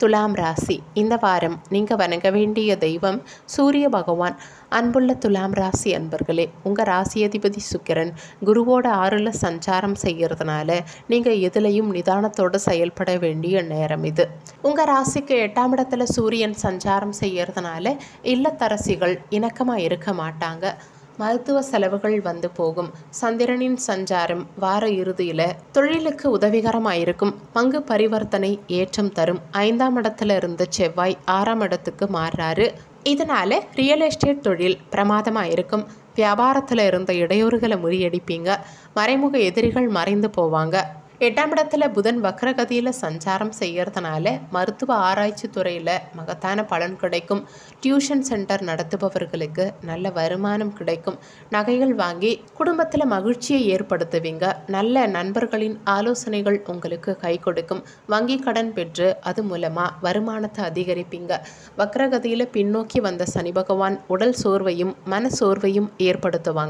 துலாம் ராசி இந்த வாரம் நீங்கள் வணங்க வேண்டிய தெய்வம் சூரிய பகவான் அன்புள்ள துலாம் ராசி அன்பர்களே உங்கள் ராசியதிபதி சுக்கிரன் குருவோட ஆறில் சஞ்சாரம் செய்கிறதுனால நீங்கள் எதுலையும் நிதானத்தோடு செயல்பட வேண்டிய நேரம் இது உங்கள் ராசிக்கு எட்டாம் இடத்துல சூரியன் சஞ்சாரம் செய்கிறதுனால இல்லத்தரசிகள் இணக்கமாக இருக்க மாட்டாங்க மருத்துவ செலவுகள் வந்து போகும் சந்திரனின் சஞ்சாரம் வார இறுதியில் தொழிலுக்கு உதவிகரமாக பங்கு பரிவர்த்தனை ஏற்றம் தரும் ஐந்தாம் இடத்துல இருந்த செவ்வாய் ஆறாம் இடத்துக்கு மாறுறாரு இதனால் ரியல் எஸ்டேட் தொழில் பிரமாதமாக இருக்கும் வியாபாரத்தில் இருந்த இடையூறுகளை முறியடிப்பீங்க மறைமுக எதிரிகள் மறைந்து போவாங்க எட்டாம் இடத்துல புதன் வக்ரகதியில் சஞ்சாரம் செய்கிறதுனால மருத்துவ ஆராய்ச்சி துறையில் மகத்தான பலன் கிடைக்கும் டியூஷன் சென்டர் நடத்துபவர்களுக்கு நல்ல வருமானம் கிடைக்கும் நகைகள் வாங்கி குடும்பத்தில் மகிழ்ச்சியை ஏற்படுத்துவீங்க நல்ல நண்பர்களின் ஆலோசனைகள் உங்களுக்கு கை கொடுக்கும் வங்கி கடன் பெற்று அது மூலமாக வருமானத்தை அதிகரிப்பீங்க வக்ரகதியில் பின்னோக்கி வந்த சனி பகவான் உடல் சோர்வையும் மன சோர்வையும் ஏற்படுத்துவாங்க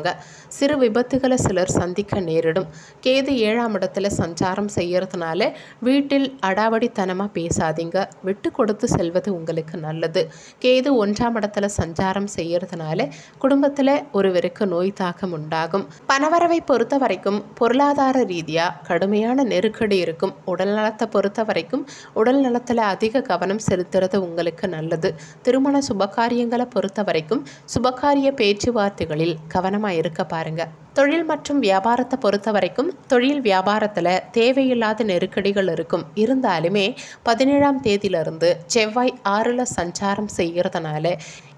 சிறு விபத்துகளை சிலர் சந்திக்க நேரிடும் கேது ஏழாம் இடத்துல சஞ்ச பிரச்சாரம் செய்யறதுனால வீட்டில் அடாவடித்தனமாக பேசாதீங்க விட்டு கொடுத்து செல்வது உங்களுக்கு நல்லது கேது ஒன்றாம் இடத்துல சஞ்சாரம் செய்யறதுனால குடும்பத்தில் ஒருவருக்கு நோய் தாக்கம் உண்டாகும் பணவரவை பொறுத்த வரைக்கும் பொருளாதார ரீதியாக கடுமையான நெருக்கடி இருக்கும் உடல் நலத்தை பொறுத்த வரைக்கும் உடல் நலத்தில் அதிக கவனம் செலுத்துறது உங்களுக்கு நல்லது திருமண சுபகாரியங்களை பொறுத்த வரைக்கும் சுபகாரிய பேச்சுவார்த்தைகளில் கவனமாக இருக்க பாருங்கள் தொழில் மற்றும் வியாபாரத்தை பொறுத்த வரைக்கும் தொழில் வியாபாரத்தில் தேவையில்லாத நெருக்கடிகள் இருக்கும் இருந்தாலுமே பதினேழாம் தேதியிலிருந்து செவ்வாய் ஆறில் சஞ்சாரம் செய்கிறதுனால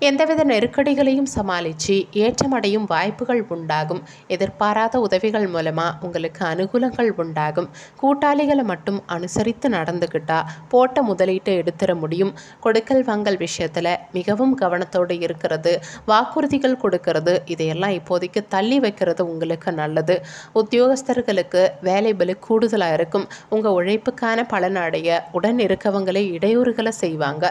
எந்தவித நெருக்கடிகளையும் சமாளித்து ஏற்றமடையும் வாய்ப்புகள் உண்டாகும் எதிர்பாராத உதவிகள் மூலமாக உங்களுக்கு அனுகூலங்கள் உண்டாகும் கூட்டாளிகளை மட்டும் அனுசரித்து நடந்துக்கிட்டால் போட்ட முதலீட்டை எடுத்துட முடியும் கொடுக்கல் வாங்கல் விஷயத்தில் மிகவும் கவனத்தோடு இருக்கிறது வாக்குறுதிகள் கொடுக்கறது இதையெல்லாம் இப்போதைக்கு தள்ளி வைக்கிறது உங்களுக்கு நல்லது உத்தியோகஸ்தர்களுக்கு வேலை பலி கூடுதலாக இருக்கும் உங்கள் உழைப்புக்கான அடைய உடன் இருக்கவங்களே இடையூறுகளை செய்வாங்க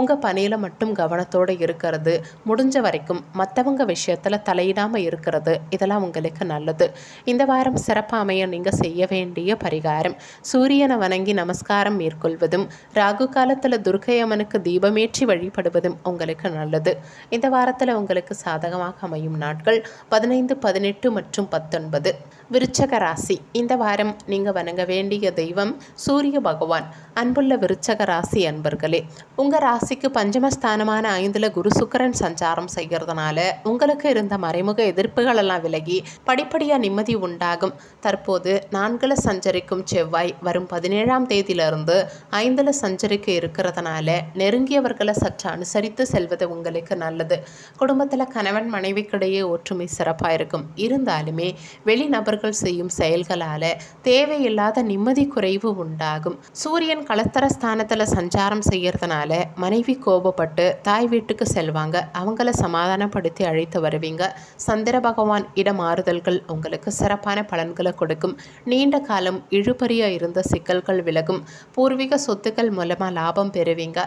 உங்கள் பணியில் மட்டும் கவனத்தோடு இருக்கிறது முடிஞ்ச வரைக்கும் மற்றவங்க விஷயத்தில் தலையிடாமல் இருக்கிறது இதெல்லாம் உங்களுக்கு நல்லது இந்த வாரம் சிறப்பாக அமைய நீங்கள் செய்ய வேண்டிய பரிகாரம் சூரியனை வணங்கி நமஸ்காரம் மேற்கொள்வதும் ராகு காலத்தில் துர்கையம்மனுக்கு தீபமேற்றி வழிபடுவதும் உங்களுக்கு நல்லது இந்த வாரத்தில் உங்களுக்கு சாதகமாக அமையும் நாட்கள் பதினைந்து பதினெட்டு மற்றும் பத்தொன்பது விருச்சக ராசி இந்த வாரம் நீங்கள் வணங்க வேண்டிய தெய்வம் சூரிய பகவான் அன்புள்ள விருச்சக ராசி அன்பர்களே உங்கள் ராசிக்கு பஞ்சமஸ்தானமான ஐந்தில் குரு சுக்கரன் சஞ்சாரம் செய்கிறதுனால உங்களுக்கு இருந்த மறைமுக எதிர்ப்புகள் எல்லாம் விலகி படிப்படியாக நிம்மதி உண்டாகும் தற்போது நான்கில் சஞ்சரிக்கும் செவ்வாய் வரும் பதினேழாம் தேதியிலிருந்து ஐந்தில் சஞ்சரிக்க இருக்கிறதுனால நெருங்கியவர்களை சற்று அனுசரித்து செல்வது உங்களுக்கு நல்லது குடும்பத்தில் கணவன் மனைவிக்கிடையே ஒற்றுமை சிறப்பாக இருக்கும் இருந்த இருந்தாலுமே வெளிநபர்கள் செய்யும் செயல்களால் தேவையில்லாத நிம்மதி குறைவு உண்டாகும் சூரியன் கலத்தரஸ்தானத்தில் சஞ்சாரம் செய்யறதுனால மனைவி கோபப்பட்டு தாய் வீட்டுக்கு செல்வாங்க அவங்கள சமாதானப்படுத்தி அழைத்து வருவீங்க சந்திர பகவான் இடமாறுதல்கள் உங்களுக்கு சிறப்பான பலன்களை கொடுக்கும் நீண்ட காலம் இழுபறியாக இருந்த சிக்கல்கள் விலகும் பூர்வீக சொத்துக்கள் மூலமாக லாபம் பெறுவீங்க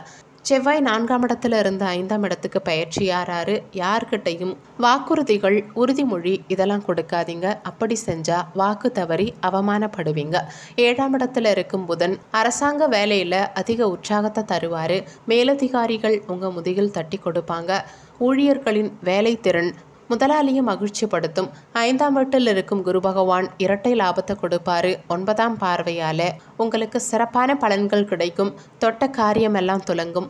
செவ்வாய் நான்காம் இடத்துல இருந்து ஐந்தாம் இடத்துக்கு பயிற்சி யாராரு யார்கிட்டையும் வாக்குறுதிகள் உறுதிமொழி இதெல்லாம் கொடுக்காதீங்க அப்படி செஞ்சால் வாக்கு தவறி அவமானப்படுவீங்க ஏழாம் இடத்துல இருக்கும் புதன் அரசாங்க வேலையில் அதிக உற்சாகத்தை தருவார் மேலதிகாரிகள் உங்கள் முதுகில் தட்டி கொடுப்பாங்க ஊழியர்களின் வேலை திறன் முதலாளியை மகிழ்ச்சிப்படுத்தும் ஐந்தாம் வீட்டில் இருக்கும் குரு பகவான் இரட்டை லாபத்தை கொடுப்பாரு ஒன்பதாம் பார்வையால உங்களுக்கு சிறப்பான பலன்கள் கிடைக்கும் தொட்ட காரியம் எல்லாம் துலங்கும்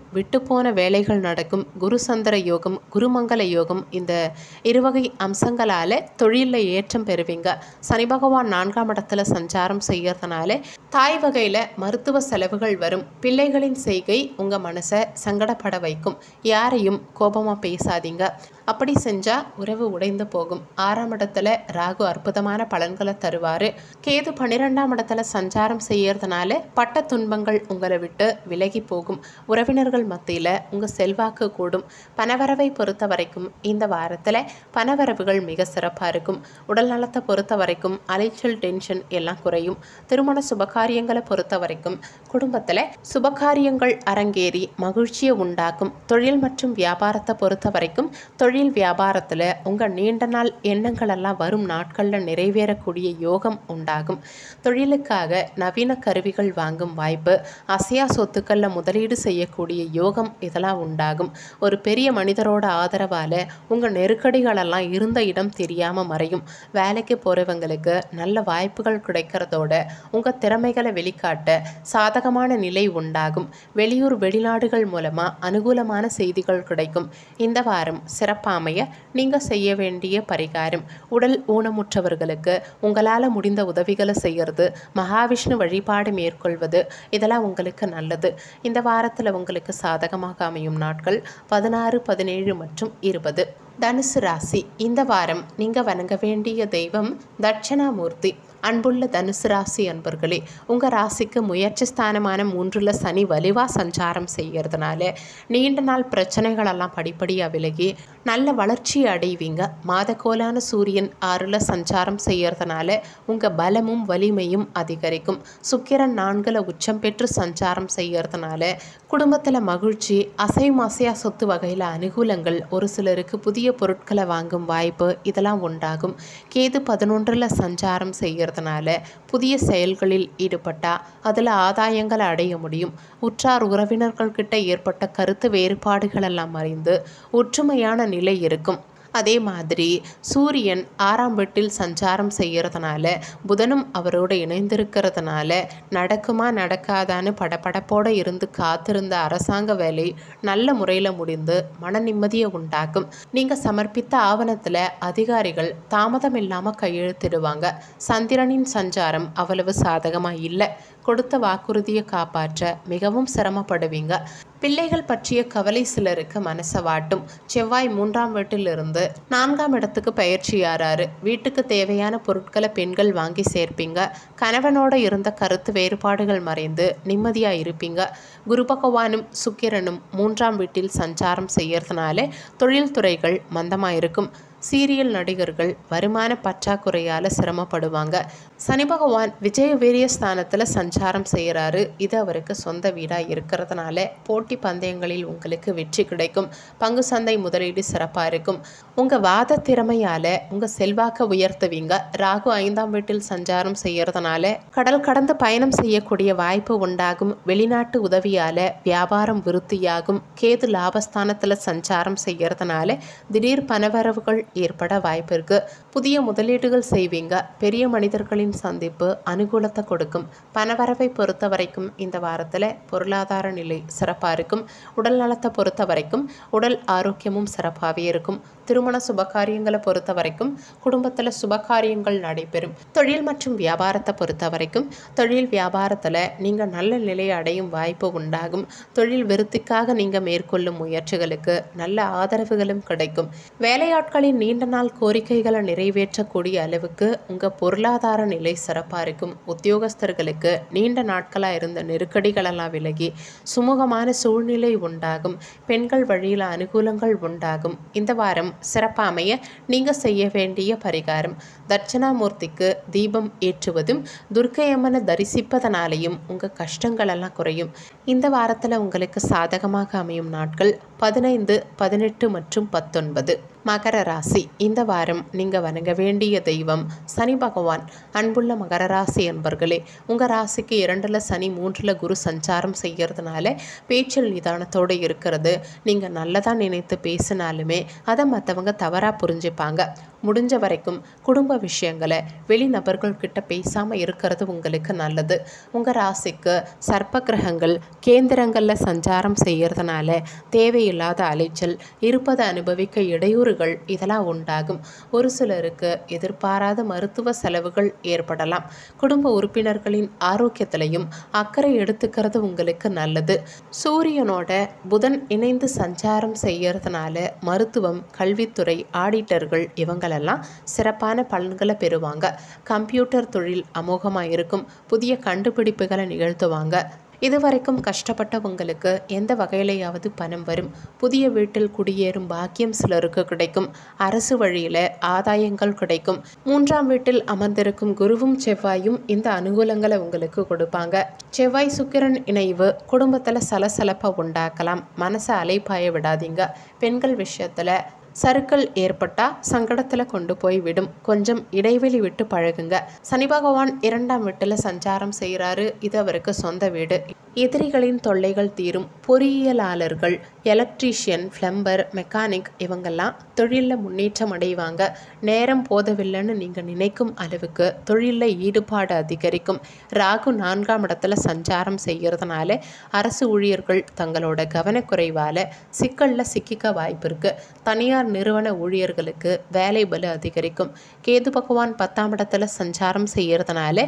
போன வேலைகள் நடக்கும் குரு சந்திர யோகம் குருமங்கல யோகம் இந்த இருவகை அம்சங்களால தொழிலில் ஏற்றம் பெறுவீங்க சனி பகவான் நான்காம் இடத்துல சஞ்சாரம் செய்யறதுனால தாய் வகையில் மருத்துவ செலவுகள் வரும் பிள்ளைகளின் செய்கை உங்கள் மனசை சங்கடப்பட வைக்கும் யாரையும் கோபமாக பேசாதீங்க அப்படி செஞ்சால் ஒரு இரவு உடைந்து போகும் ஆறாம் இடத்துல ராகு அற்புதமான பலன்களை தருவாரு கேது பன்னிரெண்டாம் இடத்துல சஞ்சாரம் செய்யறதுனால பட்ட துன்பங்கள் உங்களை விட்டு விலகி போகும் உறவினர்கள் மத்தியில் உங்கள் செல்வாக்கு கூடும் பணவரவை பொறுத்த வரைக்கும் இந்த வாரத்தில் பணவரவுகள் மிக சிறப்பாக இருக்கும் உடல் நலத்தை பொறுத்த வரைக்கும் அலைச்சல் டென்ஷன் எல்லாம் குறையும் திருமண சுபகாரியங்களை பொறுத்த வரைக்கும் குடும்பத்தில் சுபகாரியங்கள் அரங்கேறி மகிழ்ச்சியை உண்டாக்கும் தொழில் மற்றும் வியாபாரத்தை பொறுத்த வரைக்கும் தொழில் வியாபாரத்தில் உங்கள் நீண்ட நாள் எண்ணங்களெல்லாம் வரும் நாட்களில் நிறைவேறக்கூடிய யோகம் உண்டாகும் தொழிலுக்காக நவீன கருவிகள் வாங்கும் வாய்ப்பு அசையா சொத்துக்களில் முதலீடு செய்யக்கூடிய யோகம் இதெல்லாம் உண்டாகும் ஒரு பெரிய மனிதரோட ஆதரவால் உங்கள் நெருக்கடிகளெல்லாம் இருந்த இடம் தெரியாமல் மறையும் வேலைக்கு போகிறவங்களுக்கு நல்ல வாய்ப்புகள் கிடைக்கிறதோட உங்கள் திறமைகளை வெளிக்காட்ட சாதகமான நிலை உண்டாகும் வெளியூர் வெளிநாடுகள் மூலமாக அனுகூலமான செய்திகள் கிடைக்கும் இந்த வாரம் சிறப்பாமைய நீங்கள் செய்ய வேண்டிய பரிகாரம் உடல் ஊனமுற்றவர்களுக்கு உங்களால் முடிந்த உதவிகளை செய்கிறது மகாவிஷ்ணு வழிபாடு மேற்கொள்வது இதெல்லாம் உங்களுக்கு நல்லது இந்த வாரத்தில் உங்களுக்கு சாதகமாக அமையும் நாட்கள் பதினாறு பதினேழு மற்றும் இருபது தனுசு ராசி இந்த வாரம் நீங்கள் வணங்க வேண்டிய தெய்வம் தட்சணாமூர்த்தி அன்புள்ள தனுசு ராசி அன்பர்களே உங்கள் ராசிக்கு முயற்சி ஸ்தானமான மூன்றில் சனி வலிவா சஞ்சாரம் செய்கிறதுனால நீண்ட நாள் பிரச்சனைகளெல்லாம் படிப்படியாக விலகி நல்ல வளர்ச்சி அடைவீங்க மாதக்கோலான சூரியன் ஆறில் சஞ்சாரம் செய்கிறதுனால உங்கள் பலமும் வலிமையும் அதிகரிக்கும் சுக்கிரன் நான்கில் உச்சம் பெற்று சஞ்சாரம் செய்கிறதுனால குடும்பத்தில் மகிழ்ச்சி அசையும் அசையா சொத்து வகையில் அனுகூலங்கள் ஒரு சிலருக்கு புதிய பொருட்களை வாங்கும் வாய்ப்பு இதெல்லாம் உண்டாகும் கேது பதினொன்றில் சஞ்சாரம் செய்கிறதுனால புதிய செயல்களில் ஈடுபட்டால் அதில் ஆதாயங்களை அடைய முடியும் உற்றார் உறவினர்கள்கிட்ட ஏற்பட்ட கருத்து வேறுபாடுகளெல்லாம் அறிந்து ஒற்றுமையான நிலை இருக்கும் அதே மாதிரி சூரியன் ஆறாம் வீட்டில் சஞ்சாரம் செய்கிறதுனால புதனும் அவரோடு இணைந்திருக்கிறதுனால நடக்குமா நடக்காதான்னு படப்படப்போடு இருந்து காத்திருந்த அரசாங்க வேலை நல்ல முறையில் முடிந்து மன நிம்மதியை உண்டாக்கும் நீங்கள் சமர்ப்பித்த ஆவணத்தில் அதிகாரிகள் தாமதம் இல்லாமல் கையெழுத்திடுவாங்க சந்திரனின் சஞ்சாரம் அவ்வளவு சாதகமாக இல்லை கொடுத்த வாக்குறுதியை காப்பாற்ற மிகவும் சிரமப்படுவீங்க பிள்ளைகள் பற்றிய கவலை சிலருக்கு மனசை வாட்டும் செவ்வாய் மூன்றாம் வீட்டிலிருந்து நான்காம் இடத்துக்கு பயிற்சி ஆறாரு வீட்டுக்கு தேவையான பொருட்களை பெண்கள் வாங்கி சேர்ப்பீங்க கணவனோட இருந்த கருத்து வேறுபாடுகள் மறைந்து நிம்மதியாக இருப்பீங்க குரு பகவானும் சுக்கிரனும் மூன்றாம் வீட்டில் சஞ்சாரம் செய்யறதுனாலே தொழில்துறைகள் மந்தமாக இருக்கும் சீரியல் நடிகர்கள் வருமான பற்றாக்குறையால் சிரமப்படுவாங்க சனி பகவான் விஜய வீரிய ஸ்தானத்தில் சஞ்சாரம் செய்கிறாரு இது அவருக்கு சொந்த வீடாக இருக்கிறதுனால போட்டி பந்தயங்களில் உங்களுக்கு வெற்றி கிடைக்கும் பங்கு சந்தை முதலீடு சிறப்பாக இருக்கும் உங்கள் வாத திறமையால் உங்கள் செல்வாக்கை உயர்த்துவீங்க ராகு ஐந்தாம் வீட்டில் சஞ்சாரம் செய்கிறதுனால கடல் கடந்து பயணம் செய்யக்கூடிய வாய்ப்பு உண்டாகும் வெளிநாட்டு உதவியால் வியாபாரம் விருத்தியாகும் கேது லாபஸ்தானத்தில் சஞ்சாரம் செய்கிறதுனால திடீர் பணவரவுகள் ஏற்பட வாய்ப்பிருக்கு புதிய முதலீடுகள் செய்வீங்க பெரிய மனிதர்களின் சந்திப்பு அனுகூலத்தை கொடுக்கும் பணவரவை பொறுத்த வரைக்கும் இந்த வாரத்தில் பொருளாதார நிலை சிறப்பாக இருக்கும் உடல் நலத்தை பொறுத்த வரைக்கும் உடல் ஆரோக்கியமும் சிறப்பாகவே இருக்கும் திருமண சுபகாரியங்களை பொறுத்த வரைக்கும் குடும்பத்தில் சுபகாரியங்கள் நடைபெறும் தொழில் மற்றும் வியாபாரத்தை பொறுத்த வரைக்கும் தொழில் வியாபாரத்தில் நீங்கள் நல்ல நிலை அடையும் வாய்ப்பு உண்டாகும் தொழில் விருத்திக்காக நீங்கள் மேற்கொள்ளும் முயற்சிகளுக்கு நல்ல ஆதரவுகளும் கிடைக்கும் வேலையாட்களின் நீண்ட நாள் கோரிக்கைகளை நிறைவேற்றக்கூடிய அளவுக்கு உங்கள் பொருளாதார நிலை சிறப்பாக இருக்கும் உத்தியோகஸ்தர்களுக்கு நீண்ட நாட்களாக இருந்த நெருக்கடிகளெல்லாம் விலகி சுமூகமான சூழ்நிலை உண்டாகும் பெண்கள் வழியில் அனுகூலங்கள் உண்டாகும் இந்த வாரம் சிறப்பாமைய நீங்கள் செய்ய வேண்டிய பரிகாரம் தட்சிணாமூர்த்திக்கு தீபம் ஏற்றுவதும் துர்க்கையம்மனை தரிசிப்பதனாலேயும் உங்கள் கஷ்டங்களெல்லாம் குறையும் இந்த வாரத்தில் உங்களுக்கு சாதகமாக அமையும் நாட்கள் பதினைந்து பதினெட்டு மற்றும் பத்தொன்பது மகர ராசி இந்த வாரம் நீங்கள் வணங்க வேண்டிய தெய்வம் சனி பகவான் அன்புள்ள மகர ராசி என்பர்களே உங்கள் ராசிக்கு இரண்டில் சனி மூன்றில் குரு சஞ்சாரம் செய்கிறதுனால பேச்சில் நிதானத்தோடு இருக்கிறது நீங்கள் நல்லதாக நினைத்து பேசினாலுமே அதை மற்றவங்க தவறாக புரிஞ்சுப்பாங்க முடிஞ்ச வரைக்கும் குடும்ப விஷயங்களை வெளிநபர்கள்கிட்ட பேசாமல் இருக்கிறது உங்களுக்கு நல்லது உங்கள் ராசிக்கு சர்ப்ப கிரகங்கள் கேந்திரங்களில் சஞ்சாரம் செய்கிறதுனால தேவையில்லை இல்லாத அலைச்சல் இருப்பதை அனுபவிக்க இடையூறுகள் இதெல்லாம் உண்டாகும் ஒரு சிலருக்கு எதிர்பாராத மருத்துவ செலவுகள் ஏற்படலாம் குடும்ப உறுப்பினர்களின் ஆரோக்கியத்திலையும் அக்கறை எடுத்துக்கிறது உங்களுக்கு நல்லது சூரியனோட புதன் இணைந்து சஞ்சாரம் செய்யறதுனால மருத்துவம் கல்வித்துறை ஆடிட்டர்கள் இவங்களெல்லாம் சிறப்பான பலன்களை பெறுவாங்க கம்ப்யூட்டர் தொழில் அமோகமாக இருக்கும் புதிய கண்டுபிடிப்புகளை நிகழ்த்துவாங்க இதுவரைக்கும் கஷ்டப்பட்ட உங்களுக்கு எந்த வகையிலையாவது பணம் வரும் புதிய வீட்டில் குடியேறும் பாக்கியம் சிலருக்கு கிடைக்கும் அரசு வழியில் ஆதாயங்கள் கிடைக்கும் மூன்றாம் வீட்டில் அமர்ந்திருக்கும் குருவும் செவ்வாயும் இந்த அனுகூலங்களை உங்களுக்கு கொடுப்பாங்க செவ்வாய் சுக்கிரன் இணைவு குடும்பத்தில் சலசலப்பை உண்டாக்கலாம் மனசை அலைப்பாய விடாதீங்க பெண்கள் விஷயத்தில் சருக்கள் ஏற்பட்டால் சங்கடத்தில் கொண்டு போய் விடும் கொஞ்சம் இடைவெளி விட்டு பழகுங்க சனி பகவான் இரண்டாம் வீட்டுல சஞ்சாரம் செய்கிறாரு இது அவருக்கு சொந்த வீடு எதிரிகளின் தொல்லைகள் தீரும் பொறியியலாளர்கள் எலக்ட்ரீஷியன் ஃப்ளம்பர் மெக்கானிக் இவங்கெல்லாம் தொழிலில் முன்னேற்றம் அடைவாங்க நேரம் போதவில்லைன்னு நீங்கள் நினைக்கும் அளவுக்கு தொழிலில் ஈடுபாடு அதிகரிக்கும் ராகு நான்காம் இடத்துல சஞ்சாரம் செய்கிறதுனால அரசு ஊழியர்கள் தங்களோட கவனக்குறைவால் சிக்கலில் சிக்கிக்க வாய்ப்பு இருக்குது தனியார் நிறுவன ஊழியர்களுக்கு வேலை பலு அதிகரிக்கும் கேது பகவான் பத்தாம் இடத்துல சஞ்சாரம் செய்கிறதுனால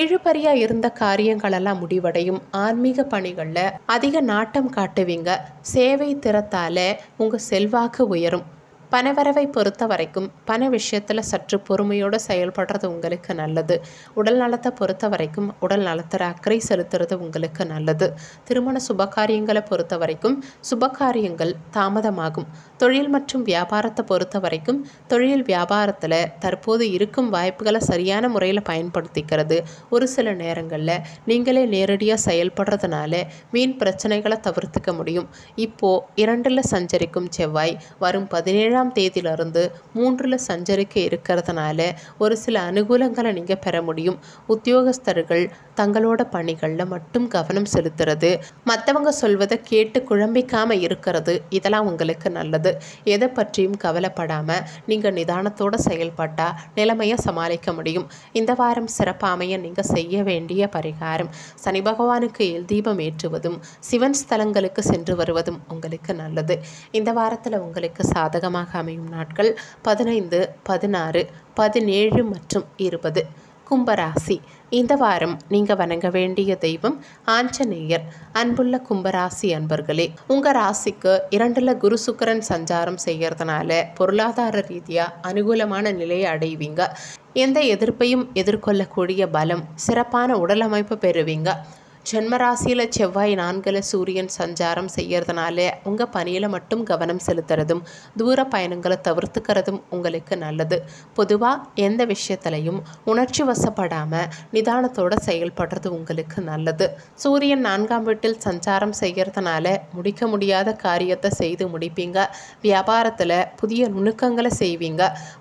இழுபறியா இருந்த காரியங்களெல்லாம் முடிவடையும் ஆன்மீக பணிகளில் அதிக நாட்டம் காட்டுவீங்க சேவை திறத்தால உங்கள் செல்வாக்கு உயரும் பணவரவை பொறுத்த வரைக்கும் பண விஷயத்தில் சற்று பொறுமையோடு செயல்படுறது உங்களுக்கு நல்லது உடல் நலத்தை பொறுத்த வரைக்கும் உடல் நலத்தில் அக்கறை செலுத்துறது உங்களுக்கு நல்லது திருமண சுபகாரியங்களை பொறுத்த வரைக்கும் சுபகாரியங்கள் தாமதமாகும் தொழில் மற்றும் வியாபாரத்தை பொறுத்த வரைக்கும் தொழில் வியாபாரத்தில் தற்போது இருக்கும் வாய்ப்புகளை சரியான முறையில் பயன்படுத்திக்கிறது ஒரு சில நேரங்களில் நீங்களே நேரடியாக செயல்படுறதுனால மீன் பிரச்சனைகளை தவிர்த்துக்க முடியும் இப்போது இரண்டில் சஞ்சரிக்கும் செவ்வாய் வரும் பதினேழாம் ஏழாம் தேதியிலிருந்து மூன்றில் சஞ்சரிக்க இருக்கிறதுனால ஒரு சில அனுகூலங்களை நீங்கள் பெற முடியும் உத்தியோகஸ்தர்கள் தங்களோட பணிகளில் மட்டும் கவனம் செலுத்துறது மற்றவங்க சொல்வதை கேட்டு குழம்பிக்காமல் இருக்கிறது இதெல்லாம் உங்களுக்கு நல்லது எதை பற்றியும் கவலைப்படாமல் நீங்கள் நிதானத்தோடு செயல்பட்டால் நிலைமையை சமாளிக்க முடியும் இந்த வாரம் சிறப்பாமைய நீங்கள் செய்ய வேண்டிய பரிகாரம் சனி பகவானுக்கு எல் தீபம் ஏற்றுவதும் சிவன் ஸ்தலங்களுக்கு சென்று வருவதும் உங்களுக்கு நல்லது இந்த வாரத்தில் உங்களுக்கு சாதகமாக அமையும் நாட்கள் பதினைந்து பதினாறு பதினேழு மற்றும் இருபது கும்பராசி இந்த வாரம் நீங்கள் வணங்க வேண்டிய தெய்வம் ஆஞ்சநேயர் அன்புள்ள கும்பராசி அன்பர்களே உங்கள் ராசிக்கு இரண்டில் குரு சுக்கரன் சஞ்சாரம் செய்கிறதுனால பொருளாதார ரீதியாக அனுகூலமான நிலையை அடைவீங்க எந்த எதிர்ப்பையும் எதிர்கொள்ளக்கூடிய பலம் சிறப்பான உடலமைப்பு பெறுவீங்க ஜென்மராசியில் செவ்வாய் நான்கில் சூரியன் சஞ்சாரம் செய்கிறதுனால உங்கள் பணியில் மட்டும் கவனம் செலுத்துறதும் தூர பயணங்களை தவிர்த்துக்கிறதும் உங்களுக்கு நல்லது பொதுவாக எந்த விஷயத்துலையும் உணர்ச்சி வசப்படாமல் நிதானத்தோடு செயல்படுறது உங்களுக்கு நல்லது சூரியன் நான்காம் வீட்டில் சஞ்சாரம் செய்கிறதுனால முடிக்க முடியாத காரியத்தை செய்து முடிப்பீங்க வியாபாரத்தில் புதிய நுணுக்கங்களை செய்வீங்க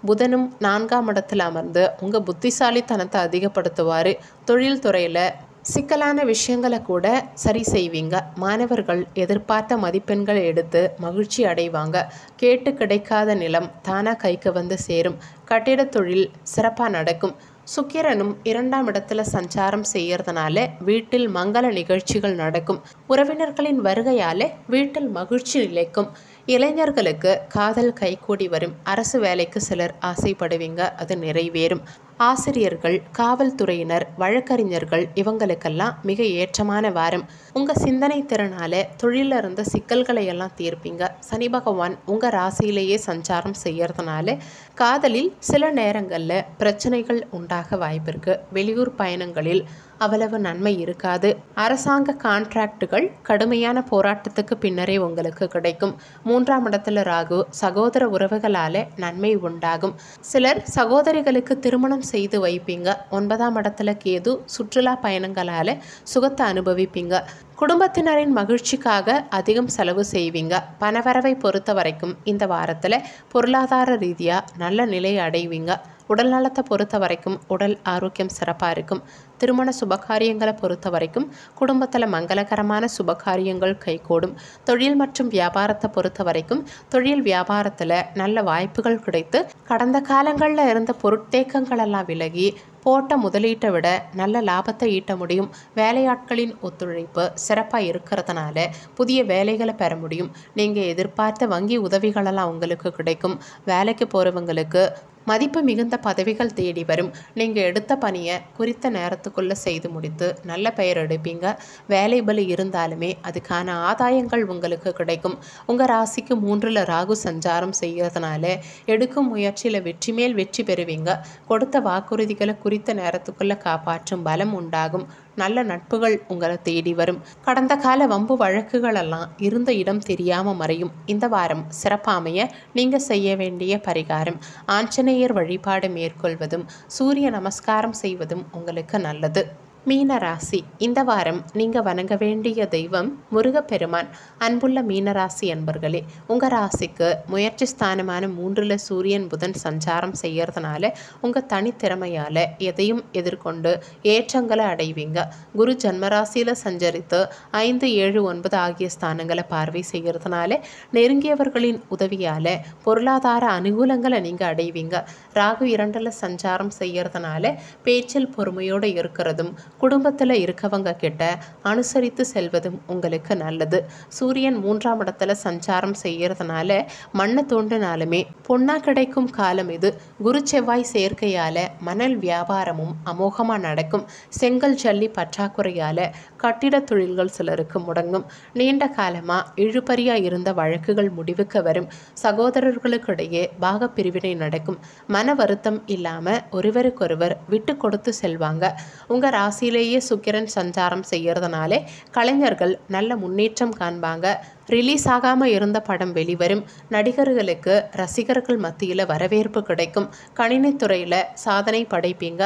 புதனும் நான்காம் இடத்தில் அமர்ந்து உங்கள் புத்திசாலித்தனத்தை அதிகப்படுத்துவார் தொழில் துறையில் சிக்கலான விஷயங்களை கூட சரி செய்வீங்க மாணவர்கள் எதிர்பார்த்த மதிப்பெண்கள் எடுத்து மகிழ்ச்சி அடைவாங்க கேட்டு கிடைக்காத நிலம் தானாக கைக்கு வந்து சேரும் கட்டிட தொழில் சிறப்பாக நடக்கும் சுக்கிரனும் இரண்டாம் இடத்துல சஞ்சாரம் செய்யறதுனால வீட்டில் மங்கள நிகழ்ச்சிகள் நடக்கும் உறவினர்களின் வருகையாலே வீட்டில் மகிழ்ச்சி நிலைக்கும் இளைஞர்களுக்கு காதல் கைகூடி வரும் அரசு வேலைக்கு சிலர் ஆசைப்படுவீங்க அது நிறைவேறும் ஆசிரியர்கள் காவல்துறையினர் வழக்கறிஞர்கள் இவங்களுக்கெல்லாம் மிக ஏற்றமான வாரம் உங்கள் சிந்தனை திறனால தொழிலில் இருந்த சிக்கல்களை எல்லாம் தீர்ப்பீங்க சனி பகவான் உங்கள் ராசியிலேயே சஞ்சாரம் செய்யறதுனால காதலில் சில நேரங்களில் பிரச்சனைகள் உண்டாக வாய்ப்பு இருக்குது வெளியூர் பயணங்களில் அவ்வளவு நன்மை இருக்காது அரசாங்க கான்ட்ராக்டுகள் கடுமையான போராட்டத்துக்கு பின்னரே உங்களுக்கு கிடைக்கும் மூன்றாம் இடத்துல ராகு சகோதர உறவுகளால நன்மை உண்டாகும் சிலர் சகோதரிகளுக்கு திருமணம் செய்து வைப்பீங்க ஒன்பதாம் இடத்துல கேது சுற்றுலா பயணங்களால சுகத்தை அனுபவிப்பீங்க குடும்பத்தினரின் மகிழ்ச்சிக்காக அதிகம் செலவு செய்வீங்க பணவரவை பொறுத்த வரைக்கும் இந்த வாரத்தில் பொருளாதார ரீதியாக நல்ல நிலை அடைவீங்க உடல் நலத்தை பொறுத்த வரைக்கும் உடல் ஆரோக்கியம் சிறப்பாக இருக்கும் திருமண சுபகாரியங்களை பொறுத்த வரைக்கும் குடும்பத்தில் மங்களகரமான சுபகாரியங்கள் கைகூடும் தொழில் மற்றும் வியாபாரத்தை பொறுத்த வரைக்கும் தொழில் வியாபாரத்தில் நல்ல வாய்ப்புகள் கிடைத்து கடந்த காலங்களில் இருந்த பொருட்தேக்கங்களெல்லாம் விலகி போட்ட முதலீட்டை விட நல்ல லாபத்தை ஈட்ட முடியும் வேலையாட்களின் ஒத்துழைப்பு சிறப்பாக இருக்கிறதுனால புதிய வேலைகளை பெற முடியும் நீங்கள் எதிர்பார்த்த வங்கி உதவிகளெல்லாம் உங்களுக்கு கிடைக்கும் வேலைக்கு போகிறவங்களுக்கு மதிப்பு மிகுந்த பதவிகள் தேடி வரும் நீங்கள் எடுத்த பணியை குறித்த நேரத்துக்குள்ளே செய்து முடித்து நல்ல பெயர் எடுப்பீங்க வேலை பலி இருந்தாலுமே அதுக்கான ஆதாயங்கள் உங்களுக்கு கிடைக்கும் உங்கள் ராசிக்கு மூன்றில் ராகு சஞ்சாரம் செய்கிறதுனால எடுக்கும் முயற்சியில் வெற்றி மேல் வெற்றி பெறுவீங்க கொடுத்த வாக்குறுதிகளை குறித்த நேரத்துக்குள்ளே காப்பாற்றும் பலம் உண்டாகும் நல்ல நட்புகள் உங்களை தேடி வரும் கடந்த கால வம்பு வழக்குகளெல்லாம் இருந்த இடம் தெரியாமல் மறையும் இந்த வாரம் சிறப்பாமைய நீங்கள் செய்ய வேண்டிய பரிகாரம் ஆஞ்சநேயர் வழிபாடு மேற்கொள்வதும் சூரிய நமஸ்காரம் செய்வதும் உங்களுக்கு நல்லது மீனராசி இந்த வாரம் நீங்கள் வணங்க வேண்டிய தெய்வம் முருகப்பெருமான் அன்புள்ள மீனராசி அன்பர்களே உங்கள் ராசிக்கு முயற்சி ஸ்தானமான மூன்றில் சூரியன் புதன் சஞ்சாரம் செய்கிறதுனால உங்கள் தனித்திறமையால் எதையும் எதிர்கொண்டு ஏற்றங்களை அடைவீங்க குரு ஜன்மராசியில் சஞ்சரித்து ஐந்து ஏழு ஒன்பது ஆகிய ஸ்தானங்களை பார்வை செய்கிறதுனால நெருங்கியவர்களின் உதவியால் பொருளாதார அனுகூலங்களை நீங்கள் அடைவீங்க ராகு இரண்டில் சஞ்சாரம் செய்கிறதுனால பேச்சில் பொறுமையோடு இருக்கிறதும் குடும்பத்தில் இருக்கவங்க கிட்ட அனுசரித்து செல்வதும் உங்களுக்கு நல்லது சூரியன் மூன்றாம் இடத்துல சஞ்சாரம் செய்கிறதுனால மண்ணை தோண்டினாலுமே பொண்ணாக கிடைக்கும் காலம் இது குரு செவ்வாய் சேர்க்கையால் மணல் வியாபாரமும் அமோகமாக நடக்கும் செங்கல் ஜல்லி பற்றாக்குறையால் கட்டிட தொழில்கள் சிலருக்கு முடங்கும் நீண்ட காலமாக இழுபறியாக இருந்த வழக்குகள் முடிவுக்கு வரும் சகோதரர்களுக்கிடையே பாக பிரிவினை நடக்கும் மன வருத்தம் இல்லாமல் ஒருவருக்கொருவர் விட்டு கொடுத்து செல்வாங்க உங்கள் ராசி ராசியிலேயே சுக்கிரன் சஞ்சாரம் செய்கிறதுனாலே கலைஞர்கள் நல்ல முன்னேற்றம் காண்பாங்க ரிலீஸ் ஆகாமல் இருந்த படம் வெளிவரும் நடிகர்களுக்கு ரசிகர்கள் மத்தியில் வரவேற்பு கிடைக்கும் கணினித்துறையில் சாதனை படைப்பீங்க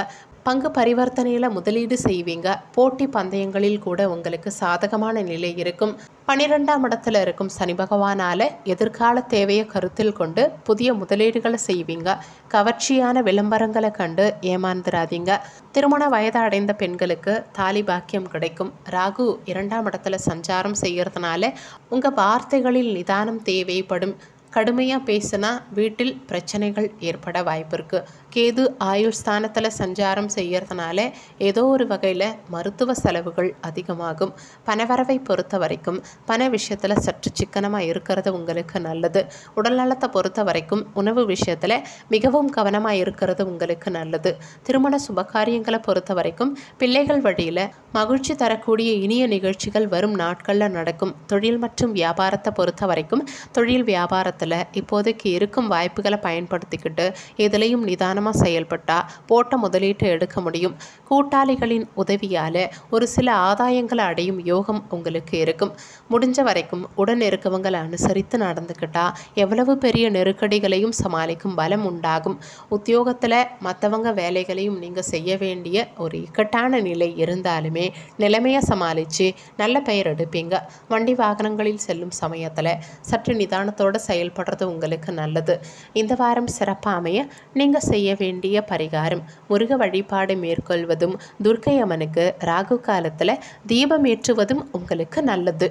பங்கு பரிவர்த்தனையில் முதலீடு செய்வீங்க போட்டி பந்தயங்களில் கூட உங்களுக்கு சாதகமான நிலை இருக்கும் பனிரெண்டாம் இடத்துல இருக்கும் சனி பகவானால எதிர்கால தேவையை கருத்தில் கொண்டு புதிய முதலீடுகளை செய்வீங்க கவர்ச்சியான விளம்பரங்களை கண்டு ஏமாந்துடாதீங்க திருமண வயது அடைந்த பெண்களுக்கு தாலி பாக்கியம் கிடைக்கும் ராகு இரண்டாம் இடத்துல சஞ்சாரம் செய்கிறதுனால உங்கள் வார்த்தைகளில் நிதானம் தேவைப்படும் கடுமையாக பேசுனா வீட்டில் பிரச்சனைகள் ஏற்பட வாய்ப்பு இருக்குது கேது ஆயுள் ஸ்தானத்தில் சஞ்சாரம் செய்கிறதுனால ஏதோ ஒரு வகையில் மருத்துவ செலவுகள் அதிகமாகும் பணவரவை பொறுத்த வரைக்கும் பண விஷயத்தில் சற்று சிக்கனமாக இருக்கிறது உங்களுக்கு நல்லது உடல்நலத்தை பொறுத்த வரைக்கும் உணவு விஷயத்தில் மிகவும் கவனமாக இருக்கிறது உங்களுக்கு நல்லது திருமண சுபகாரியங்களை பொறுத்த வரைக்கும் பிள்ளைகள் வழியில் மகிழ்ச்சி தரக்கூடிய இனிய நிகழ்ச்சிகள் வரும் நாட்களில் நடக்கும் தொழில் மற்றும் வியாபாரத்தை பொறுத்த வரைக்கும் தொழில் வியாபாரத்தில் இப்போதைக்கு இருக்கும் வாய்ப்புகளை பயன்படுத்திக்கிட்டு எதுலேயும் நிதானம் கவனமாக செயல்பட்டால் போட்ட முதலீட்டை எடுக்க முடியும் கூட்டாளிகளின் உதவியால் ஒரு சில ஆதாயங்களை அடையும் யோகம் உங்களுக்கு இருக்கும் முடிஞ்ச வரைக்கும் உடன் இருக்கவங்களை அனுசரித்து நடந்துக்கிட்டால் எவ்வளவு பெரிய நெருக்கடிகளையும் சமாளிக்கும் பலம் உண்டாகும் உத்தியோகத்தில் மற்றவங்க வேலைகளையும் நீங்கள் செய்ய வேண்டிய ஒரு இக்கட்டான நிலை இருந்தாலுமே நிலைமையை சமாளித்து நல்ல பெயர் எடுப்பீங்க வண்டி வாகனங்களில் செல்லும் சமயத்தில் சற்று நிதானத்தோடு செயல்படுறது உங்களுக்கு நல்லது இந்த வாரம் சிறப்பாமைய நீங்கள் செய்ய வேண்டிய பரிகாரம் முருக வழிபாடு மேற்கொள்வதும் துர்க்கை அம்மனுக்கு ராகு காலத்தில் தீபம் ஏற்றுவதும் உங்களுக்கு நல்லது